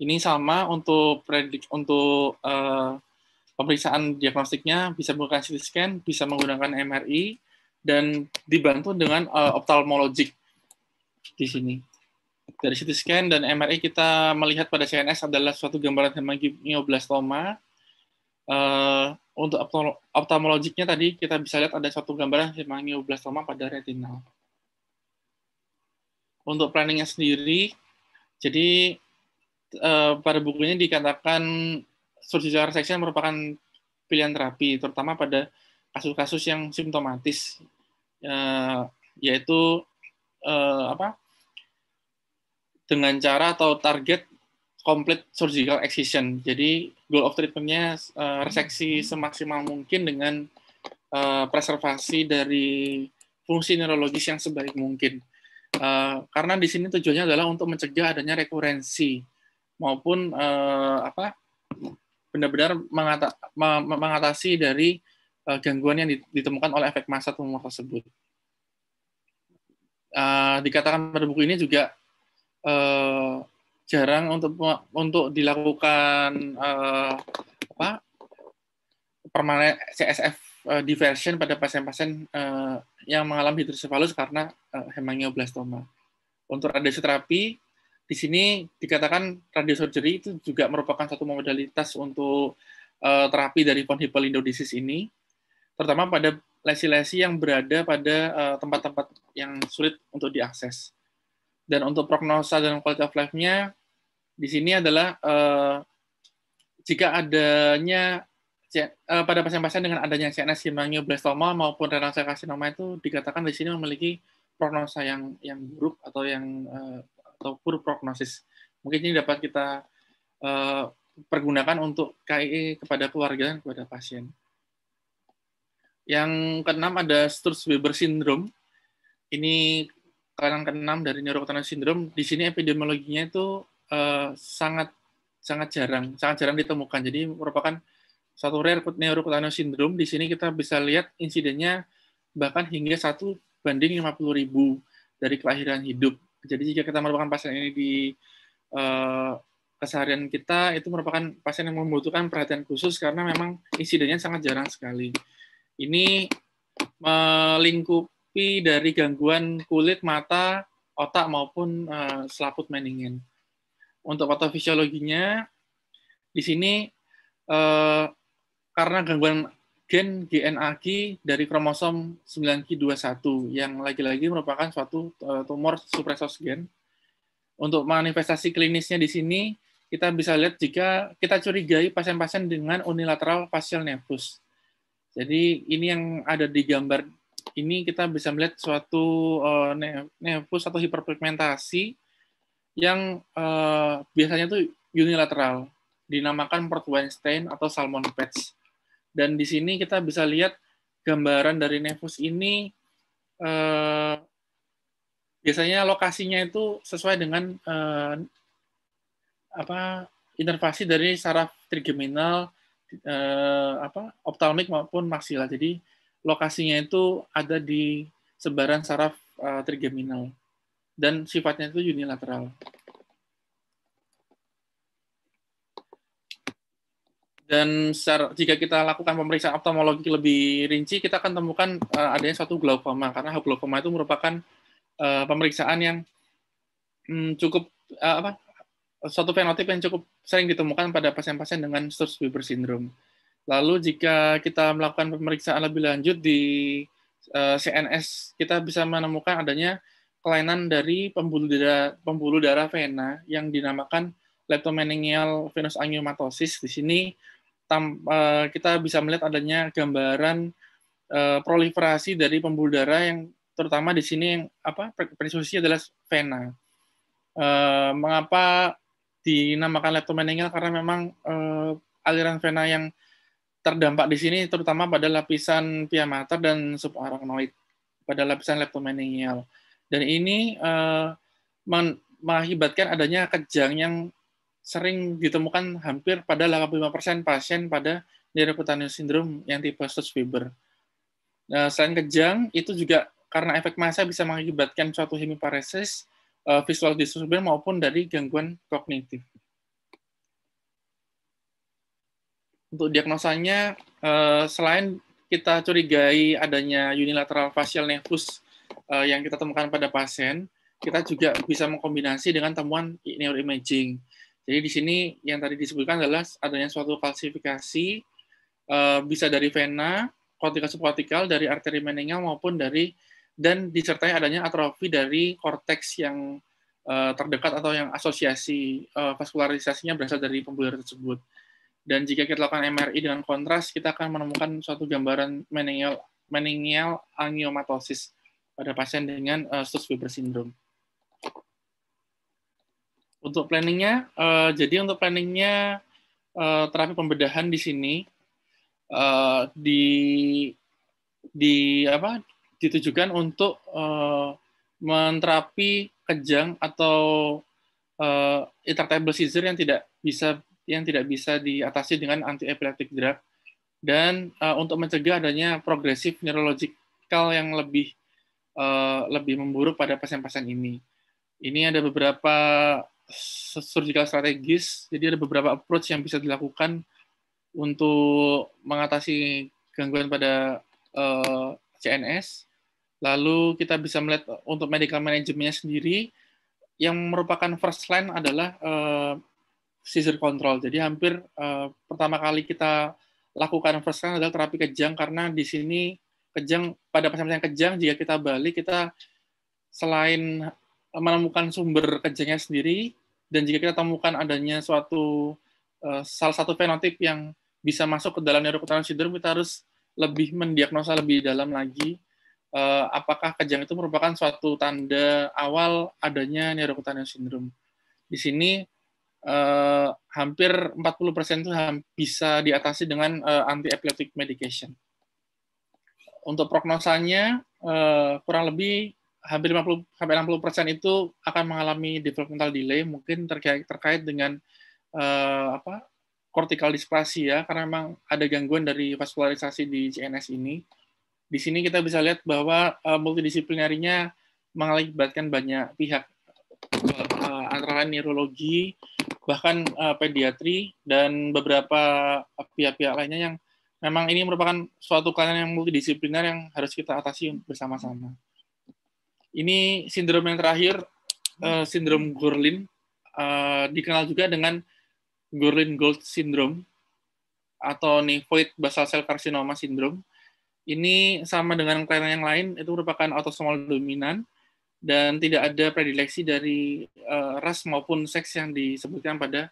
Ini sama untuk predik untuk uh, pemeriksaan diagnostiknya bisa menggunakan CT scan, bisa menggunakan MRI, dan dibantu dengan uh, ophthalmologic di sini. Dari CT scan dan MRI kita melihat pada CNS adalah suatu gambaran hemangioblastoma. Uh, eh, untuk ophthalmologicnya tadi kita bisa lihat ada suatu gambaran hemangioblastoma pada retinal. Untuk planningnya sendiri, jadi uh, pada bukunya dikatakan Surgical reseksi merupakan pilihan terapi, terutama pada kasus-kasus yang simptomatis, uh, yaitu uh, apa dengan cara atau target complete surgical excision. Jadi goal of treatmentnya uh, reseksi hmm. semaksimal mungkin dengan uh, preservasi dari fungsi neurologis yang sebaik mungkin. Uh, karena di sini tujuannya adalah untuk mencegah adanya rekurensi maupun uh, apa benar-benar mengatasi dari eh, gangguan yang ditemukan oleh efek massa tumor tersebut. Eh, dikatakan pada buku ini juga eh, jarang untuk untuk dilakukan apa permanen CSF diversion pada pasien-pasien yang mengalami hidrosefalus karena hemangioblastoma. Untuk terapi? di sini dikatakan radio surgery itu juga merupakan satu modalitas untuk uh, terapi dari von Hippel-Lindau disease ini, terutama pada lesi-lesi yang berada pada eh, tempat-tempat uh, yang sulit untuk diakses. Dan untuk prognosa dan quality of life-nya, di sini adalah uh, jika adanya uh, pada pasien-pasien dengan adanya CNS hemangioblastoma maupun renal cell carcinoma itu dikatakan di sini memiliki prognosa yang yang buruk atau yang uh, atau poor prognosis. Mungkin ini dapat kita uh, pergunakan untuk KIE kepada keluarga dan kepada pasien. Yang keenam ada Sturz-Weber syndrome. Ini kalangan keenam dari neurokognitif syndrome. Di sini epidemiologinya itu uh, sangat sangat jarang, sangat jarang ditemukan. Jadi merupakan satu rare neurokognitif syndrome. Di sini kita bisa lihat insidennya bahkan hingga satu banding puluh ribu dari kelahiran hidup. Jadi jika kita merupakan pasien ini di uh, keseharian kita itu merupakan pasien yang membutuhkan perhatian khusus karena memang insidennya sangat jarang sekali. Ini melingkupi dari gangguan kulit, mata, otak maupun uh, selaput meningin. Untuk patofisiologinya di sini uh, karena gangguan gen GNAQ dari kromosom 9q21 yang lagi-lagi merupakan suatu eh, tumor supresos gen. Untuk manifestasi klinisnya di sini kita bisa lihat jika kita curigai pasien-pasien dengan unilateral facial nevus. Jadi ini yang ada di gambar ini kita bisa melihat suatu eh, nevus atau hiperpigmentasi yang eh, biasanya itu unilateral, dinamakan Port Weinstein atau salmon patch dan di sini kita bisa lihat gambaran dari Nevus ini eh, biasanya lokasinya itu sesuai dengan eh, apa inervasi dari saraf trigeminal eh, apa optalmik maupun maxilla. Jadi lokasinya itu ada di sebaran saraf eh, trigeminal dan sifatnya itu unilateral. Dan secara, jika kita lakukan pemeriksaan oftalmologi lebih rinci, kita akan temukan uh, adanya suatu glaukoma karena glaukoma itu merupakan uh, pemeriksaan yang um, cukup uh, apa? Suatu fenotip yang cukup sering ditemukan pada pasien-pasien dengan Sturge-Weber syndrome. Lalu jika kita melakukan pemeriksaan lebih lanjut di uh, CNS, kita bisa menemukan adanya kelainan dari pembuluh darah pembuluh darah vena yang dinamakan leptomeningeal venous angiomatosis. Di sini tam, uh, kita bisa melihat adanya gambaran uh, proliferasi dari pembuluh darah yang terutama di sini yang apa predisposisi adalah vena. Uh, mengapa dinamakan leptomeningeal karena memang uh, aliran vena yang terdampak di sini terutama pada lapisan pia mater dan subarachnoid pada lapisan leptomeningeal dan ini uh, mengakibatkan adanya kejang yang sering ditemukan hampir pada 85% pasien pada neurocutaneous syndrome yang tipe Sturge-Weber. Nah, eh, selain kejang, itu juga karena efek massa bisa mengakibatkan suatu hemiparesis, eh, visual disturbance maupun dari gangguan kognitif. Untuk diagnosanya, eh, selain kita curigai adanya unilateral facial nevus yang kita temukan pada pasien, kita juga bisa mengkombinasi dengan temuan neuroimaging. Jadi di sini yang tadi disebutkan adalah adanya suatu kalsifikasi eh, bisa dari vena, kortikal-subkortikal, dari arteri meninggal maupun dari dan disertai adanya atrofi dari korteks yang eh, terdekat atau yang asosiasi eh, vaskularisasinya berasal dari pembuluh tersebut. Dan jika kita lakukan MRI dengan kontras, kita akan menemukan suatu gambaran meningial meningial angiomatosis pada pasien dengan uh, Stus Weber syndrome. Untuk planningnya, uh, jadi untuk planningnya uh, terapi pembedahan di sini uh, di di apa ditujukan untuk uh, menterapi kejang atau uh, irritable seizure yang tidak bisa yang tidak bisa diatasi dengan anti epileptic drug dan uh, untuk mencegah adanya progresif neurological yang lebih uh, lebih memburuk pada pasien-pasien ini. Ini ada beberapa surgical strategis. Jadi ada beberapa approach yang bisa dilakukan untuk mengatasi gangguan pada uh, eh, CNS. Lalu kita bisa melihat untuk medical manajemennya sendiri, yang merupakan first line adalah uh, seizure control. Jadi hampir uh, pertama kali kita lakukan first line adalah terapi kejang karena di sini kejang pada pasien-pasien kejang jika kita balik kita selain menemukan sumber kejangnya sendiri, dan jika kita temukan adanya suatu uh, salah satu fenotip yang bisa masuk ke dalam neuroprotein syndrome, kita harus lebih mendiagnosa lebih dalam lagi uh, apakah kejang itu merupakan suatu tanda awal adanya neuroprotein syndrome. Di sini uh, hampir 40% itu bisa diatasi dengan uh, anti-epileptic medication. Untuk prognosanya uh, kurang lebih hampir 50 sampai 60 persen itu akan mengalami developmental delay mungkin terkait terkait dengan uh, apa kortikal dysplasia ya karena memang ada gangguan dari vaskularisasi di CNS ini. Di sini kita bisa lihat bahwa uh, eh, multidisiplinernya mengakibatkan banyak pihak uh, antara lain neurologi bahkan uh, pediatri dan beberapa pihak-pihak lainnya yang memang ini merupakan suatu kalian yang multidisipliner yang harus kita atasi bersama-sama. Ini sindrom yang terakhir, uh, sindrom Gurlin uh, eh, dikenal juga dengan Gurlin Gold Syndrome atau nevoid basal cell carcinoma syndrome. Ini sama dengan kelainan yang lain, itu merupakan autosomal dominan dan tidak ada predileksi dari uh, ras maupun seks yang disebutkan pada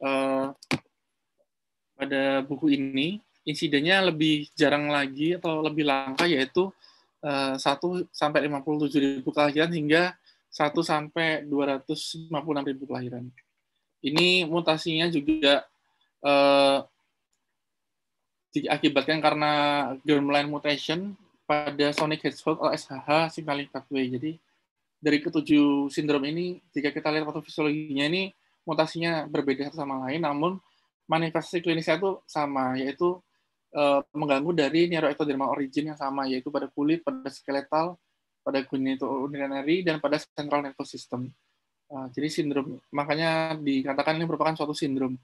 uh, pada buku ini. Insidennya lebih jarang lagi atau lebih langka yaitu 1 eh, sampai 57 ribu kelahiran hingga 1 sampai 256 ribu kelahiran. Ini mutasinya juga eh, diakibatkan karena germline mutation pada sonic hedgehog atau SHH signaling pathway. Jadi dari ketujuh sindrom ini, jika kita lihat patofisiologinya ini mutasinya berbeda satu sama lain, namun manifestasi klinisnya itu sama, yaitu Eh, mengganggu dari neuroectodermal origin yang sama yaitu pada kulit, pada skeletal, pada genitourinary dan pada central nervous system. Uh, jadi sindrom makanya dikatakan ini merupakan suatu sindrom.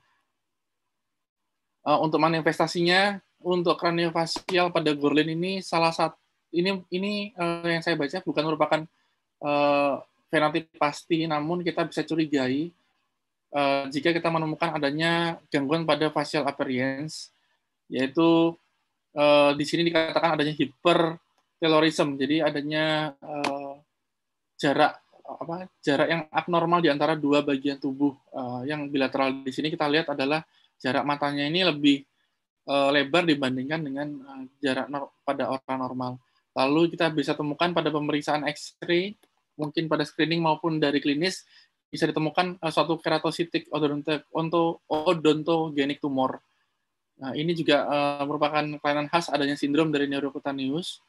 Uh, untuk manifestasinya untuk kraniofasial pada Gorlin ini salah satu ini ini uh, yang saya baca bukan merupakan uh, fenotip pasti namun kita bisa curigai uh, jika kita menemukan adanya gangguan pada facial appearance yaitu uh, di sini dikatakan adanya hiper hiperterorisme, jadi adanya uh, jarak apa jarak yang abnormal di antara dua bagian tubuh uh, yang bilateral di sini kita lihat adalah jarak matanya ini lebih uh, lebar dibandingkan dengan uh, jarak pada orang normal. Lalu kita bisa temukan pada pemeriksaan X-ray, mungkin pada screening maupun dari klinis bisa ditemukan uh, suatu keratositik odontogenik tumor Nah, ini juga uh, merupakan kelainan khas adanya sindrom dari neurocutaneus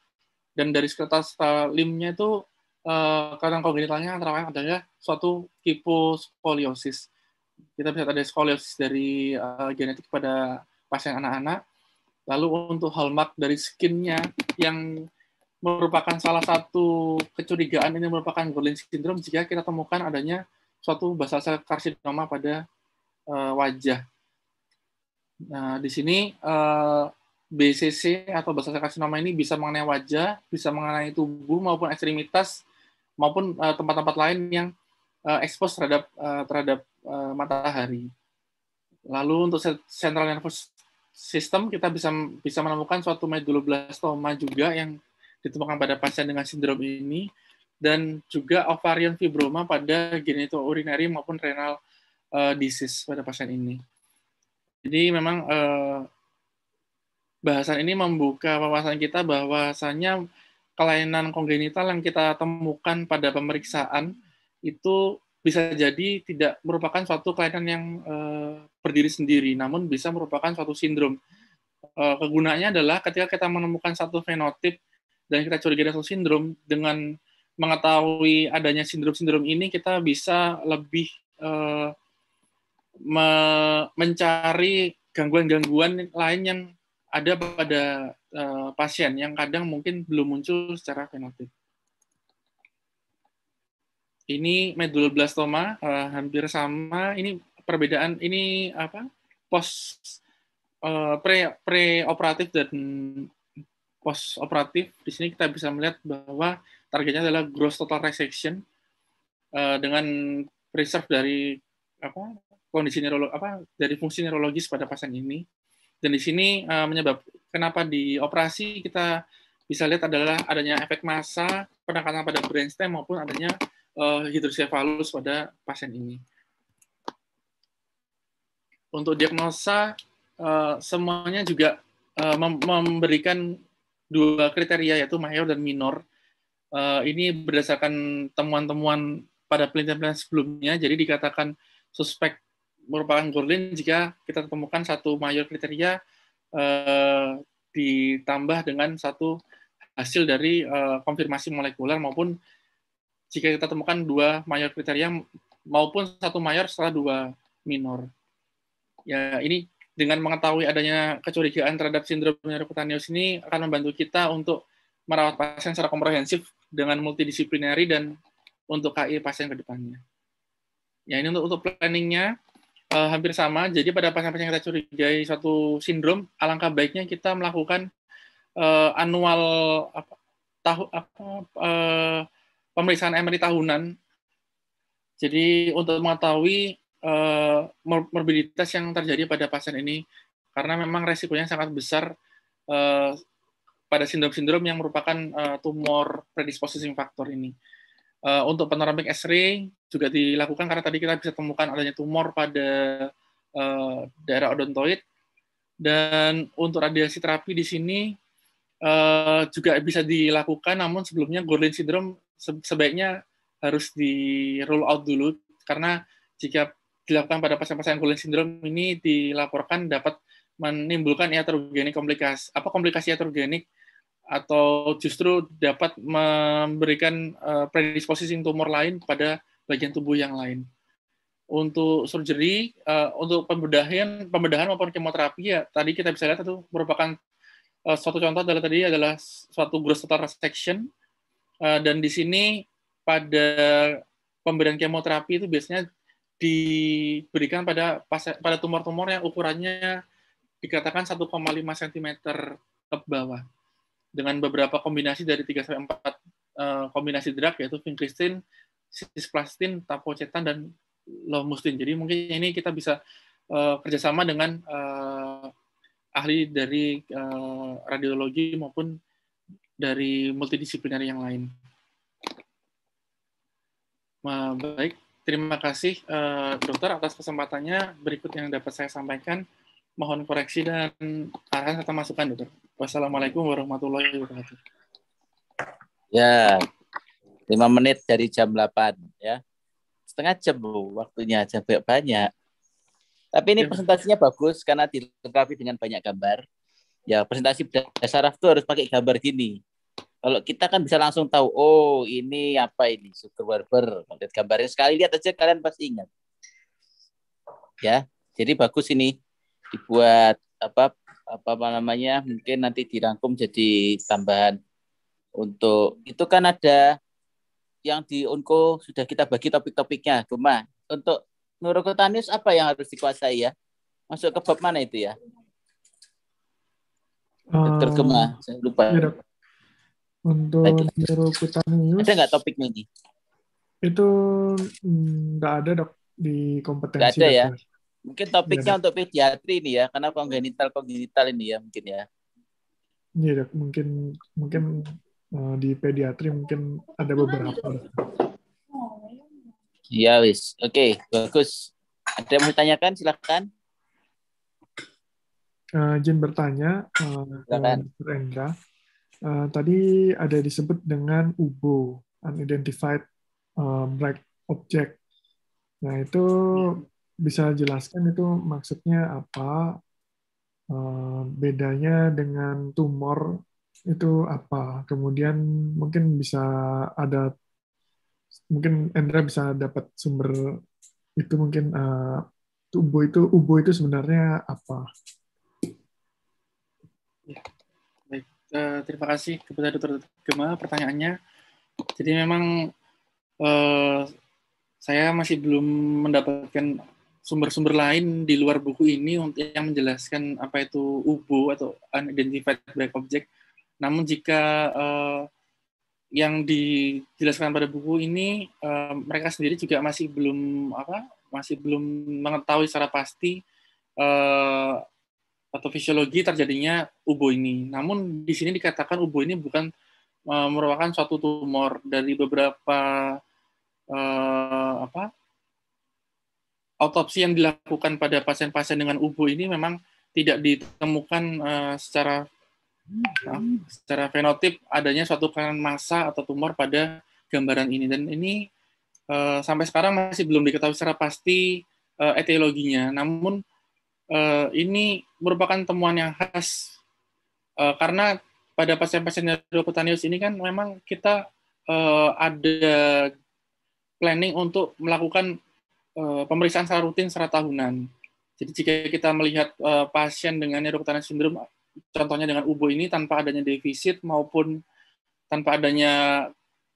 dan dari kertas limnya itu uh, kelainan kongenitalnya antara lain adalah suatu kiposkoliosis. Kita bisa ada skoliosis dari uh, genetik pada pasien anak-anak. Lalu untuk hallmark dari skinnya yang merupakan salah satu kecurigaan ini merupakan Gorlin syndrome jika kita temukan adanya suatu basal sel karsinoma pada uh, wajah Nah, di sini uh, eh, BCC atau bahasa nama ini bisa mengenai wajah, bisa mengenai tubuh maupun ekstremitas maupun eh, tempat-tempat uh, lain yang uh, eh, ekspos terhadap uh, terhadap uh, matahari. Lalu untuk central nervous system kita bisa bisa menemukan suatu medulloblastoma juga yang ditemukan pada pasien dengan sindrom ini dan juga ovarian fibroma pada genitourinary maupun renal uh, disease pada pasien ini. Jadi memang eh, bahasan ini membuka wawasan kita bahwasannya kelainan kongenital yang kita temukan pada pemeriksaan itu bisa jadi tidak merupakan suatu kelainan yang eh, berdiri sendiri, namun bisa merupakan suatu sindrom. Eh, kegunaannya adalah ketika kita menemukan satu fenotip dan kita curiga ada suatu sindrom, dengan mengetahui adanya sindrom-sindrom ini, kita bisa lebih eh, me mencari gangguan-gangguan lain yang ada pada uh, pasien yang kadang mungkin belum muncul secara fenotip. Ini medulloblastoma uh, eh, hampir sama. Ini perbedaan ini apa? post uh, eh, pre operatif dan post operatif. Di sini kita bisa melihat bahwa targetnya adalah gross total resection uh, dengan preserve dari apa kondisi neurologis apa dari fungsi neurologis pada pasien ini. Dan di sini uh, menyebab kenapa di operasi kita bisa lihat adalah adanya efek massa penekanan pada brainstem maupun adanya uh, eh, hidrosefalus pada pasien ini. Untuk diagnosa uh, semuanya juga uh, mem memberikan dua kriteria yaitu mayor dan minor. Uh, ini berdasarkan temuan-temuan pada penelitian-penelitian sebelumnya, jadi dikatakan suspek merupakan gorden jika kita temukan satu mayor kriteria eh, ditambah dengan satu hasil dari eh, konfirmasi molekuler maupun jika kita temukan dua mayor kriteria maupun satu mayor setelah dua minor. Ya, ini dengan mengetahui adanya kecurigaan terhadap sindrom neurokutaneous ini akan membantu kita untuk merawat pasien secara komprehensif dengan multidisiplinari dan untuk KI pasien ke depannya. Ya, ini untuk, untuk planningnya uh, hampir sama. Jadi pada pasien-pasien kita curigai suatu sindrom, alangkah baiknya kita melakukan uh, eh, annual apa, tahu apa uh, pemeriksaan MRI tahunan. Jadi untuk mengetahui uh, morbiditas yang terjadi pada pasien ini karena memang resikonya sangat besar uh, pada sindrom-sindrom yang merupakan uh, tumor predisposing faktor ini. Uh, untuk panoramic X-ray juga dilakukan karena tadi kita bisa temukan adanya tumor pada uh, daerah odontoid dan untuk radiasi terapi di sini uh, juga bisa dilakukan namun sebelumnya Gorlin syndrome sebaiknya harus di rule out dulu karena jika dilakukan pada pasien-pasien Gorlin syndrome ini dilaporkan dapat menimbulkan iatrogenik komplikasi apa komplikasi iatrogenik atau justru dapat memberikan uh, predisposisi tumor lain kepada bagian tubuh yang lain. Untuk surgery, uh, untuk pembedahan, pembedahan maupun kemoterapi ya tadi kita bisa lihat itu merupakan uh, suatu contoh adalah tadi adalah suatu gross total resection uh, dan di sini pada pemberian kemoterapi itu biasanya diberikan pada pada tumor-tumor yang ukurannya dikatakan 1,5 cm ke bawah dengan beberapa kombinasi dari 3 sampai 4 uh, eh, kombinasi drug yaitu vincristin, cisplastin, tapocetan dan lomustin. Jadi mungkin ini kita bisa uh, kerjasama dengan uh, ahli dari uh, radiologi maupun dari multidisipliner yang lain. Nah, baik, terima kasih uh, dokter atas kesempatannya. Berikut yang dapat saya sampaikan. Mohon koreksi dan arahan serta masukan, dokter. Wassalamualaikum warahmatullahi wabarakatuh.
Ya, lima menit dari jam 8 ya. Setengah jam bu waktunya aja banyak. Tapi ini ya. presentasinya bagus karena dilengkapi dengan banyak gambar. Ya, presentasi dasar itu harus pakai gambar gini. Kalau kita kan bisa langsung tahu, oh ini apa ini, superwarber. Lihat gambarnya sekali lihat aja kalian pasti ingat. Ya, jadi bagus ini dibuat apa apa namanya mungkin nanti dirangkum jadi tambahan untuk itu kan ada yang di Unko sudah kita bagi topik-topiknya cuma untuk Nurokotanius apa yang harus dikuasai ya masuk ke bab mana itu ya
um, uh, saya lupa ya, untuk Nurokotanius ada nggak topiknya ini itu mm, nggak ada dok di kompetensi gak ada ya
Mungkin topiknya ya, untuk pediatri ini ya, karena kongenital kongenital ini ya mungkin ya.
Iya dok, mungkin mungkin uh, di pediatri mungkin ada beberapa.
Iya wis, oke okay, bagus. Ada yang mau ditanyakan silahkan.
Uh, eh, bertanya, uh,
Dr.
uh, tadi ada disebut dengan UBO, Unidentified uh, Black Object. Nah itu iya bisa jelaskan itu maksudnya apa? Eh, bedanya dengan tumor itu apa? Kemudian mungkin bisa ada mungkin Endra bisa dapat sumber itu mungkin uh, tubuh itu ubo itu sebenarnya apa?
Ya, baik. Uh, terima kasih kepada Dokter Gema pertanyaannya. Jadi memang uh, saya masih belum mendapatkan sumber-sumber lain di luar buku ini untuk yang menjelaskan apa itu UBO atau unidentified black object. Namun jika uh, yang dijelaskan pada buku ini uh, mereka sendiri juga masih belum apa masih belum mengetahui secara pasti uh, atau fisiologi terjadinya UBO ini. Namun di sini dikatakan UBO ini bukan uh, merupakan suatu tumor dari beberapa uh, apa otopsi yang dilakukan pada pasien-pasien dengan UBU ini memang tidak ditemukan uh, secara uh, secara fenotip adanya suatu kelainan massa atau tumor pada gambaran ini dan ini uh, sampai sekarang masih belum diketahui secara pasti uh, etiologinya. Namun uh, ini merupakan temuan yang khas uh, karena pada pasien-pasien neuropetanius ini kan memang kita uh, ada planning untuk melakukan Eh, pemeriksaan secara rutin secara tahunan. Jadi jika kita melihat uh, pasien dengan neuroketanus sindrom, contohnya dengan UBO ini tanpa adanya defisit maupun tanpa adanya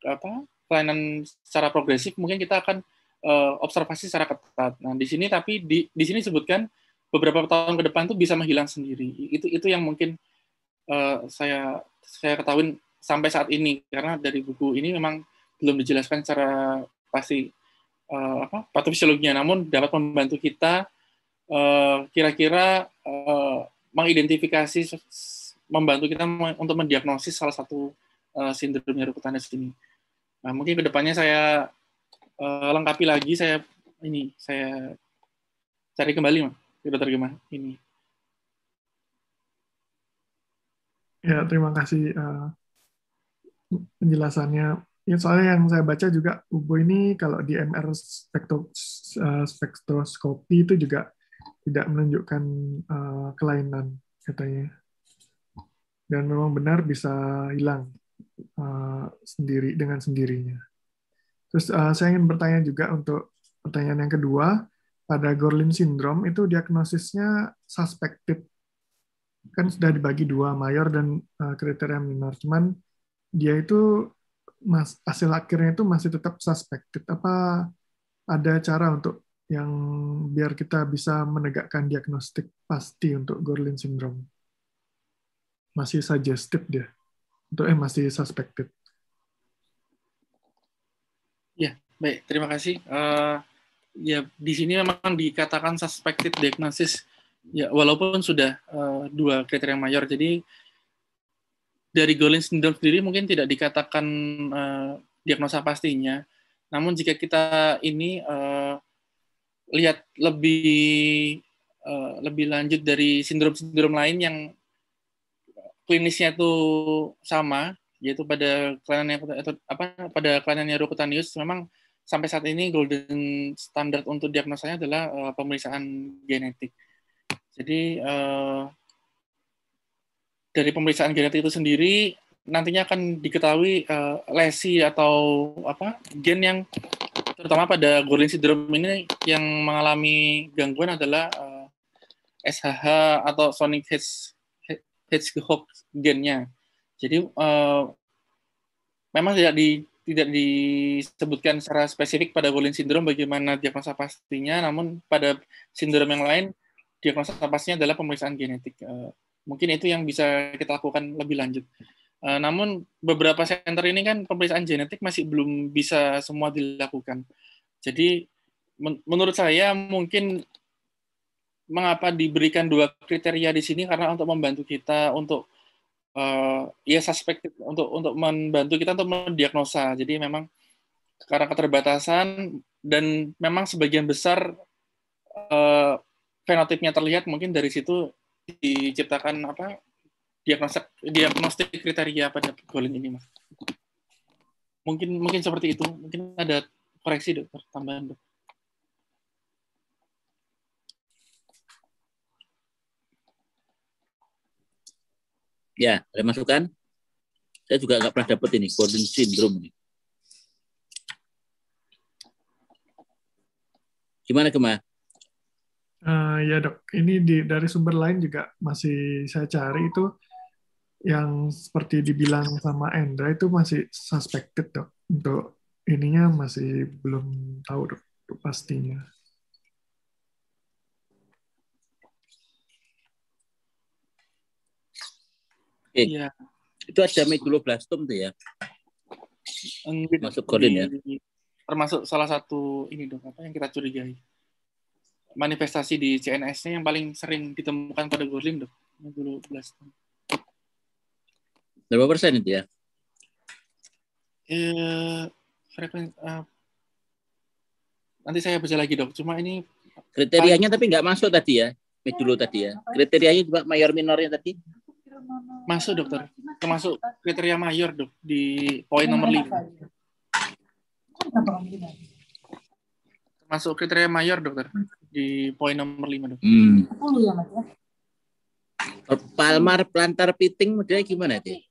apa kelainan secara progresif, mungkin kita akan uh, observasi secara ketat. Nah di sini tapi di di sini disebutkan beberapa tahun ke depan itu bisa menghilang sendiri. Itu itu yang mungkin uh, saya saya ketahui sampai saat ini karena dari buku ini memang belum dijelaskan secara pasti uh, apa, patofisiologinya, namun dapat membantu kita eh, kira-kira uh, mengidentifikasi, membantu kita untuk mendiagnosis salah satu uh, sindrom neurokutanus ini. Nah, mungkin kedepannya saya uh, lengkapi lagi, saya ini saya cari kembali, Mas, dokter Gemah ini.
Ya, terima kasih uh, penjelasannya Ya, soalnya yang saya baca juga UBO ini kalau di MR spektro, eh, spektroskopi itu juga tidak menunjukkan uh, kelainan katanya. Dan memang benar bisa hilang uh, sendiri dengan sendirinya. Terus uh, saya ingin bertanya juga untuk pertanyaan yang kedua, pada Gorlin syndrome itu diagnosisnya suspected. Kan sudah dibagi dua, mayor dan uh, kriteria minor. Cuman dia itu mas, hasil akhirnya itu masih tetap suspected apa ada cara untuk yang biar kita bisa menegakkan diagnostik pasti untuk Gorlin syndrome masih suggested dia untuk eh masih suspected
ya baik terima kasih uh, ya di sini memang dikatakan suspected diagnosis ya walaupun sudah uh, dua kriteria mayor jadi dari Golden syndrome sendiri mungkin tidak dikatakan uh, diagnosa pastinya. Namun jika kita ini uh, lihat lebih uh, lebih lanjut dari sindrom-sindrom lain yang klinisnya itu sama, yaitu pada kelainan apa pada kelainan neurokutanius, memang sampai saat ini golden standard untuk diagnosanya adalah uh, pemeriksaan genetik. Jadi uh, dari pemeriksaan genetik itu sendiri nantinya akan diketahui uh, lesi atau apa gen yang terutama pada Gorlin syndrome ini yang mengalami gangguan adalah uh, eh, SHH atau sonic Hedgehog gennya. Jadi uh, memang tidak di tidak disebutkan secara spesifik pada Gorlin syndrome bagaimana diagnosa pastinya, namun pada sindrom yang lain diagnosa pastinya adalah pemeriksaan genetik. Uh, Mungkin itu yang bisa kita lakukan lebih lanjut. Eh, namun beberapa center ini kan pemeriksaan genetik masih belum bisa semua dilakukan. Jadi menurut saya mungkin mengapa diberikan dua kriteria di sini karena untuk membantu kita untuk uh, ya suspek untuk untuk membantu kita untuk mendiagnosa. Jadi memang karena keterbatasan dan memang sebagian besar uh, fenotipnya terlihat mungkin dari situ diciptakan apa diagnostik diagnostik kriteria pada golin ini mas mungkin mungkin seperti itu mungkin ada koreksi dokter tambahan dok
ya ada masukan saya juga nggak pernah dapat ini Gordon syndrome ini gimana kemah
Uh, ya dok, ini di, dari sumber lain juga masih saya cari itu yang seperti dibilang sama Endra itu masih suspected dok. Untuk ininya masih belum tahu dok pastinya.
Oke. Okay. Ya. Itu ada megaloblastom tuh ya. Masuk kodin ya.
Termasuk salah satu ini dok apa yang kita curigai manifestasi di CNS-nya yang paling sering ditemukan pada Gorlim dok?
Berapa persen itu ya?
Eh,
uh,
nanti saya baca lagi dok. Cuma ini kriterianya paling... tapi nggak masuk tadi ya, iya, dulu iya, tadi ya. Iya. Kriterianya juga mayor minornya tadi. Masuk dokter,
termasuk kriteria mayor dok di poin nomor lima? Termasuk kriteria mayor dokter di poin nomor lima dok Hmm. ya Mas ya. Oh, Palmar plantar piting
modelnya gimana sih?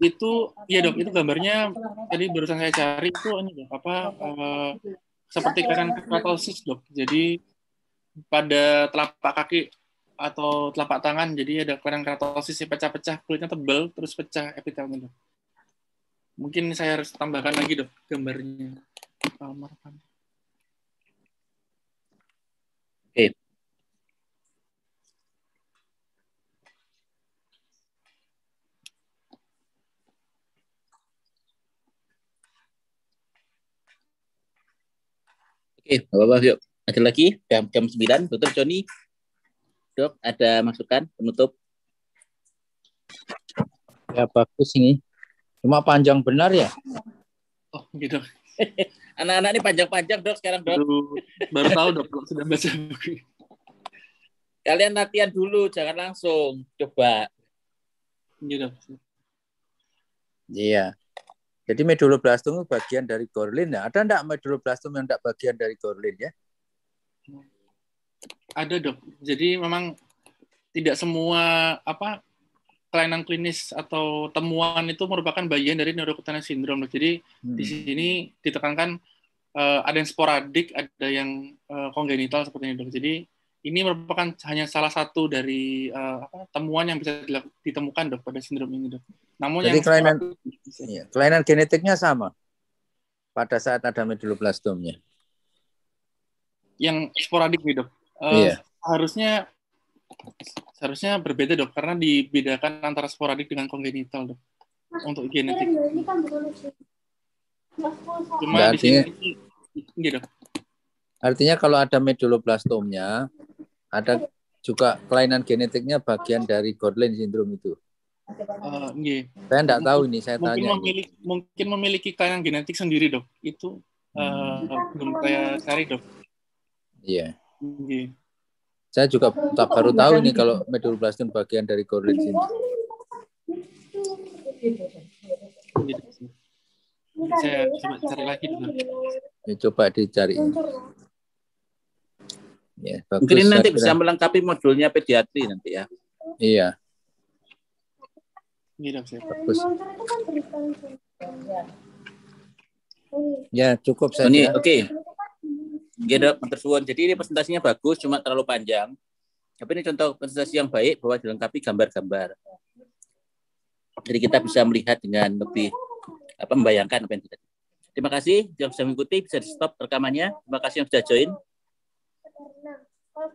Itu ya dok, itu gambarnya tadi barusan saya cari itu ini dok, apa eh, seperti kanan keratosis dok. Jadi pada telapak kaki atau telapak tangan, jadi ada kanan keratosis yang pecah-pecah kulitnya tebel terus pecah epitelnya dok. Mungkin saya harus tambahkan lagi dok gambarnya Palmar plantar.
Oke, okay, Bapak yuk. Ada lagi jam jam sembilan Dokter Joni. Dok, ada masukan penutup?
Ya bagus ini. Cuma panjang benar ya?
Oh, gitu. Anak-anak ini panjang-panjang, Dok, sekarang, Dok. Baru, baru tahu, Dok, sudah baca buku. Kalian latihan dulu, jangan langsung. Coba. Gitu.
Iya. Yeah. Jadi meduloblastom itu bagian dari gorlin. Nah, ada enggak meduloblastom yang enggak bagian dari gorlin ya?
Ada dok. Jadi memang tidak semua apa kelainan klinis atau temuan itu merupakan bagian dari neurokutanis sindrom. Jadi hmm. di sini ditekankan uh, ada yang sporadik, ada yang uh, kongenital seperti ini dok. Jadi ini merupakan hanya salah satu dari uh, temuan yang bisa ditemukan dok pada sindrom ini dok. Namun Jadi yang kelainan iya,
kelainan genetiknya sama pada saat ada meduloblastomnya.
Yang sporadik nih dok. Uh, iya. Harusnya harusnya berbeda dok karena dibedakan antara sporadik dengan kongenital dok untuk genetik. Iya,
iya, kan Cuma Berarti, di sini, ini, dok. Artinya kalau ada meduloblastomnya, ada juga kelainan genetiknya bagian dari Gordlin syndrome itu.
Uh,
Saya tidak tahu ini, saya mungkin tanya.
Memiliki, mungkin memiliki kelainan genetik sendiri dok. Itu uh, hmm. belum saya cari dok.
Iya. Yeah. Saya juga tak baru tahu ini kalau meduloblastin bagian dari Gordlin syndrome. Saya coba cari lagi dulu. Ya, coba dicari. Ya, bagus, Mungkin ini nanti kira. bisa
melengkapi modulnya pediatri nanti ya. Iya. Bagus.
Ya cukup saja Ini oke. Okay.
Jadi ini presentasinya bagus, cuma terlalu panjang. Tapi ini contoh presentasi yang baik bahwa dilengkapi gambar-gambar. Jadi kita bisa melihat dengan lebih apa membayangkan apa yang kita Terima kasih yang sudah mengikuti, bisa di stop rekamannya. Terima kasih yang sudah join berenang. Kalau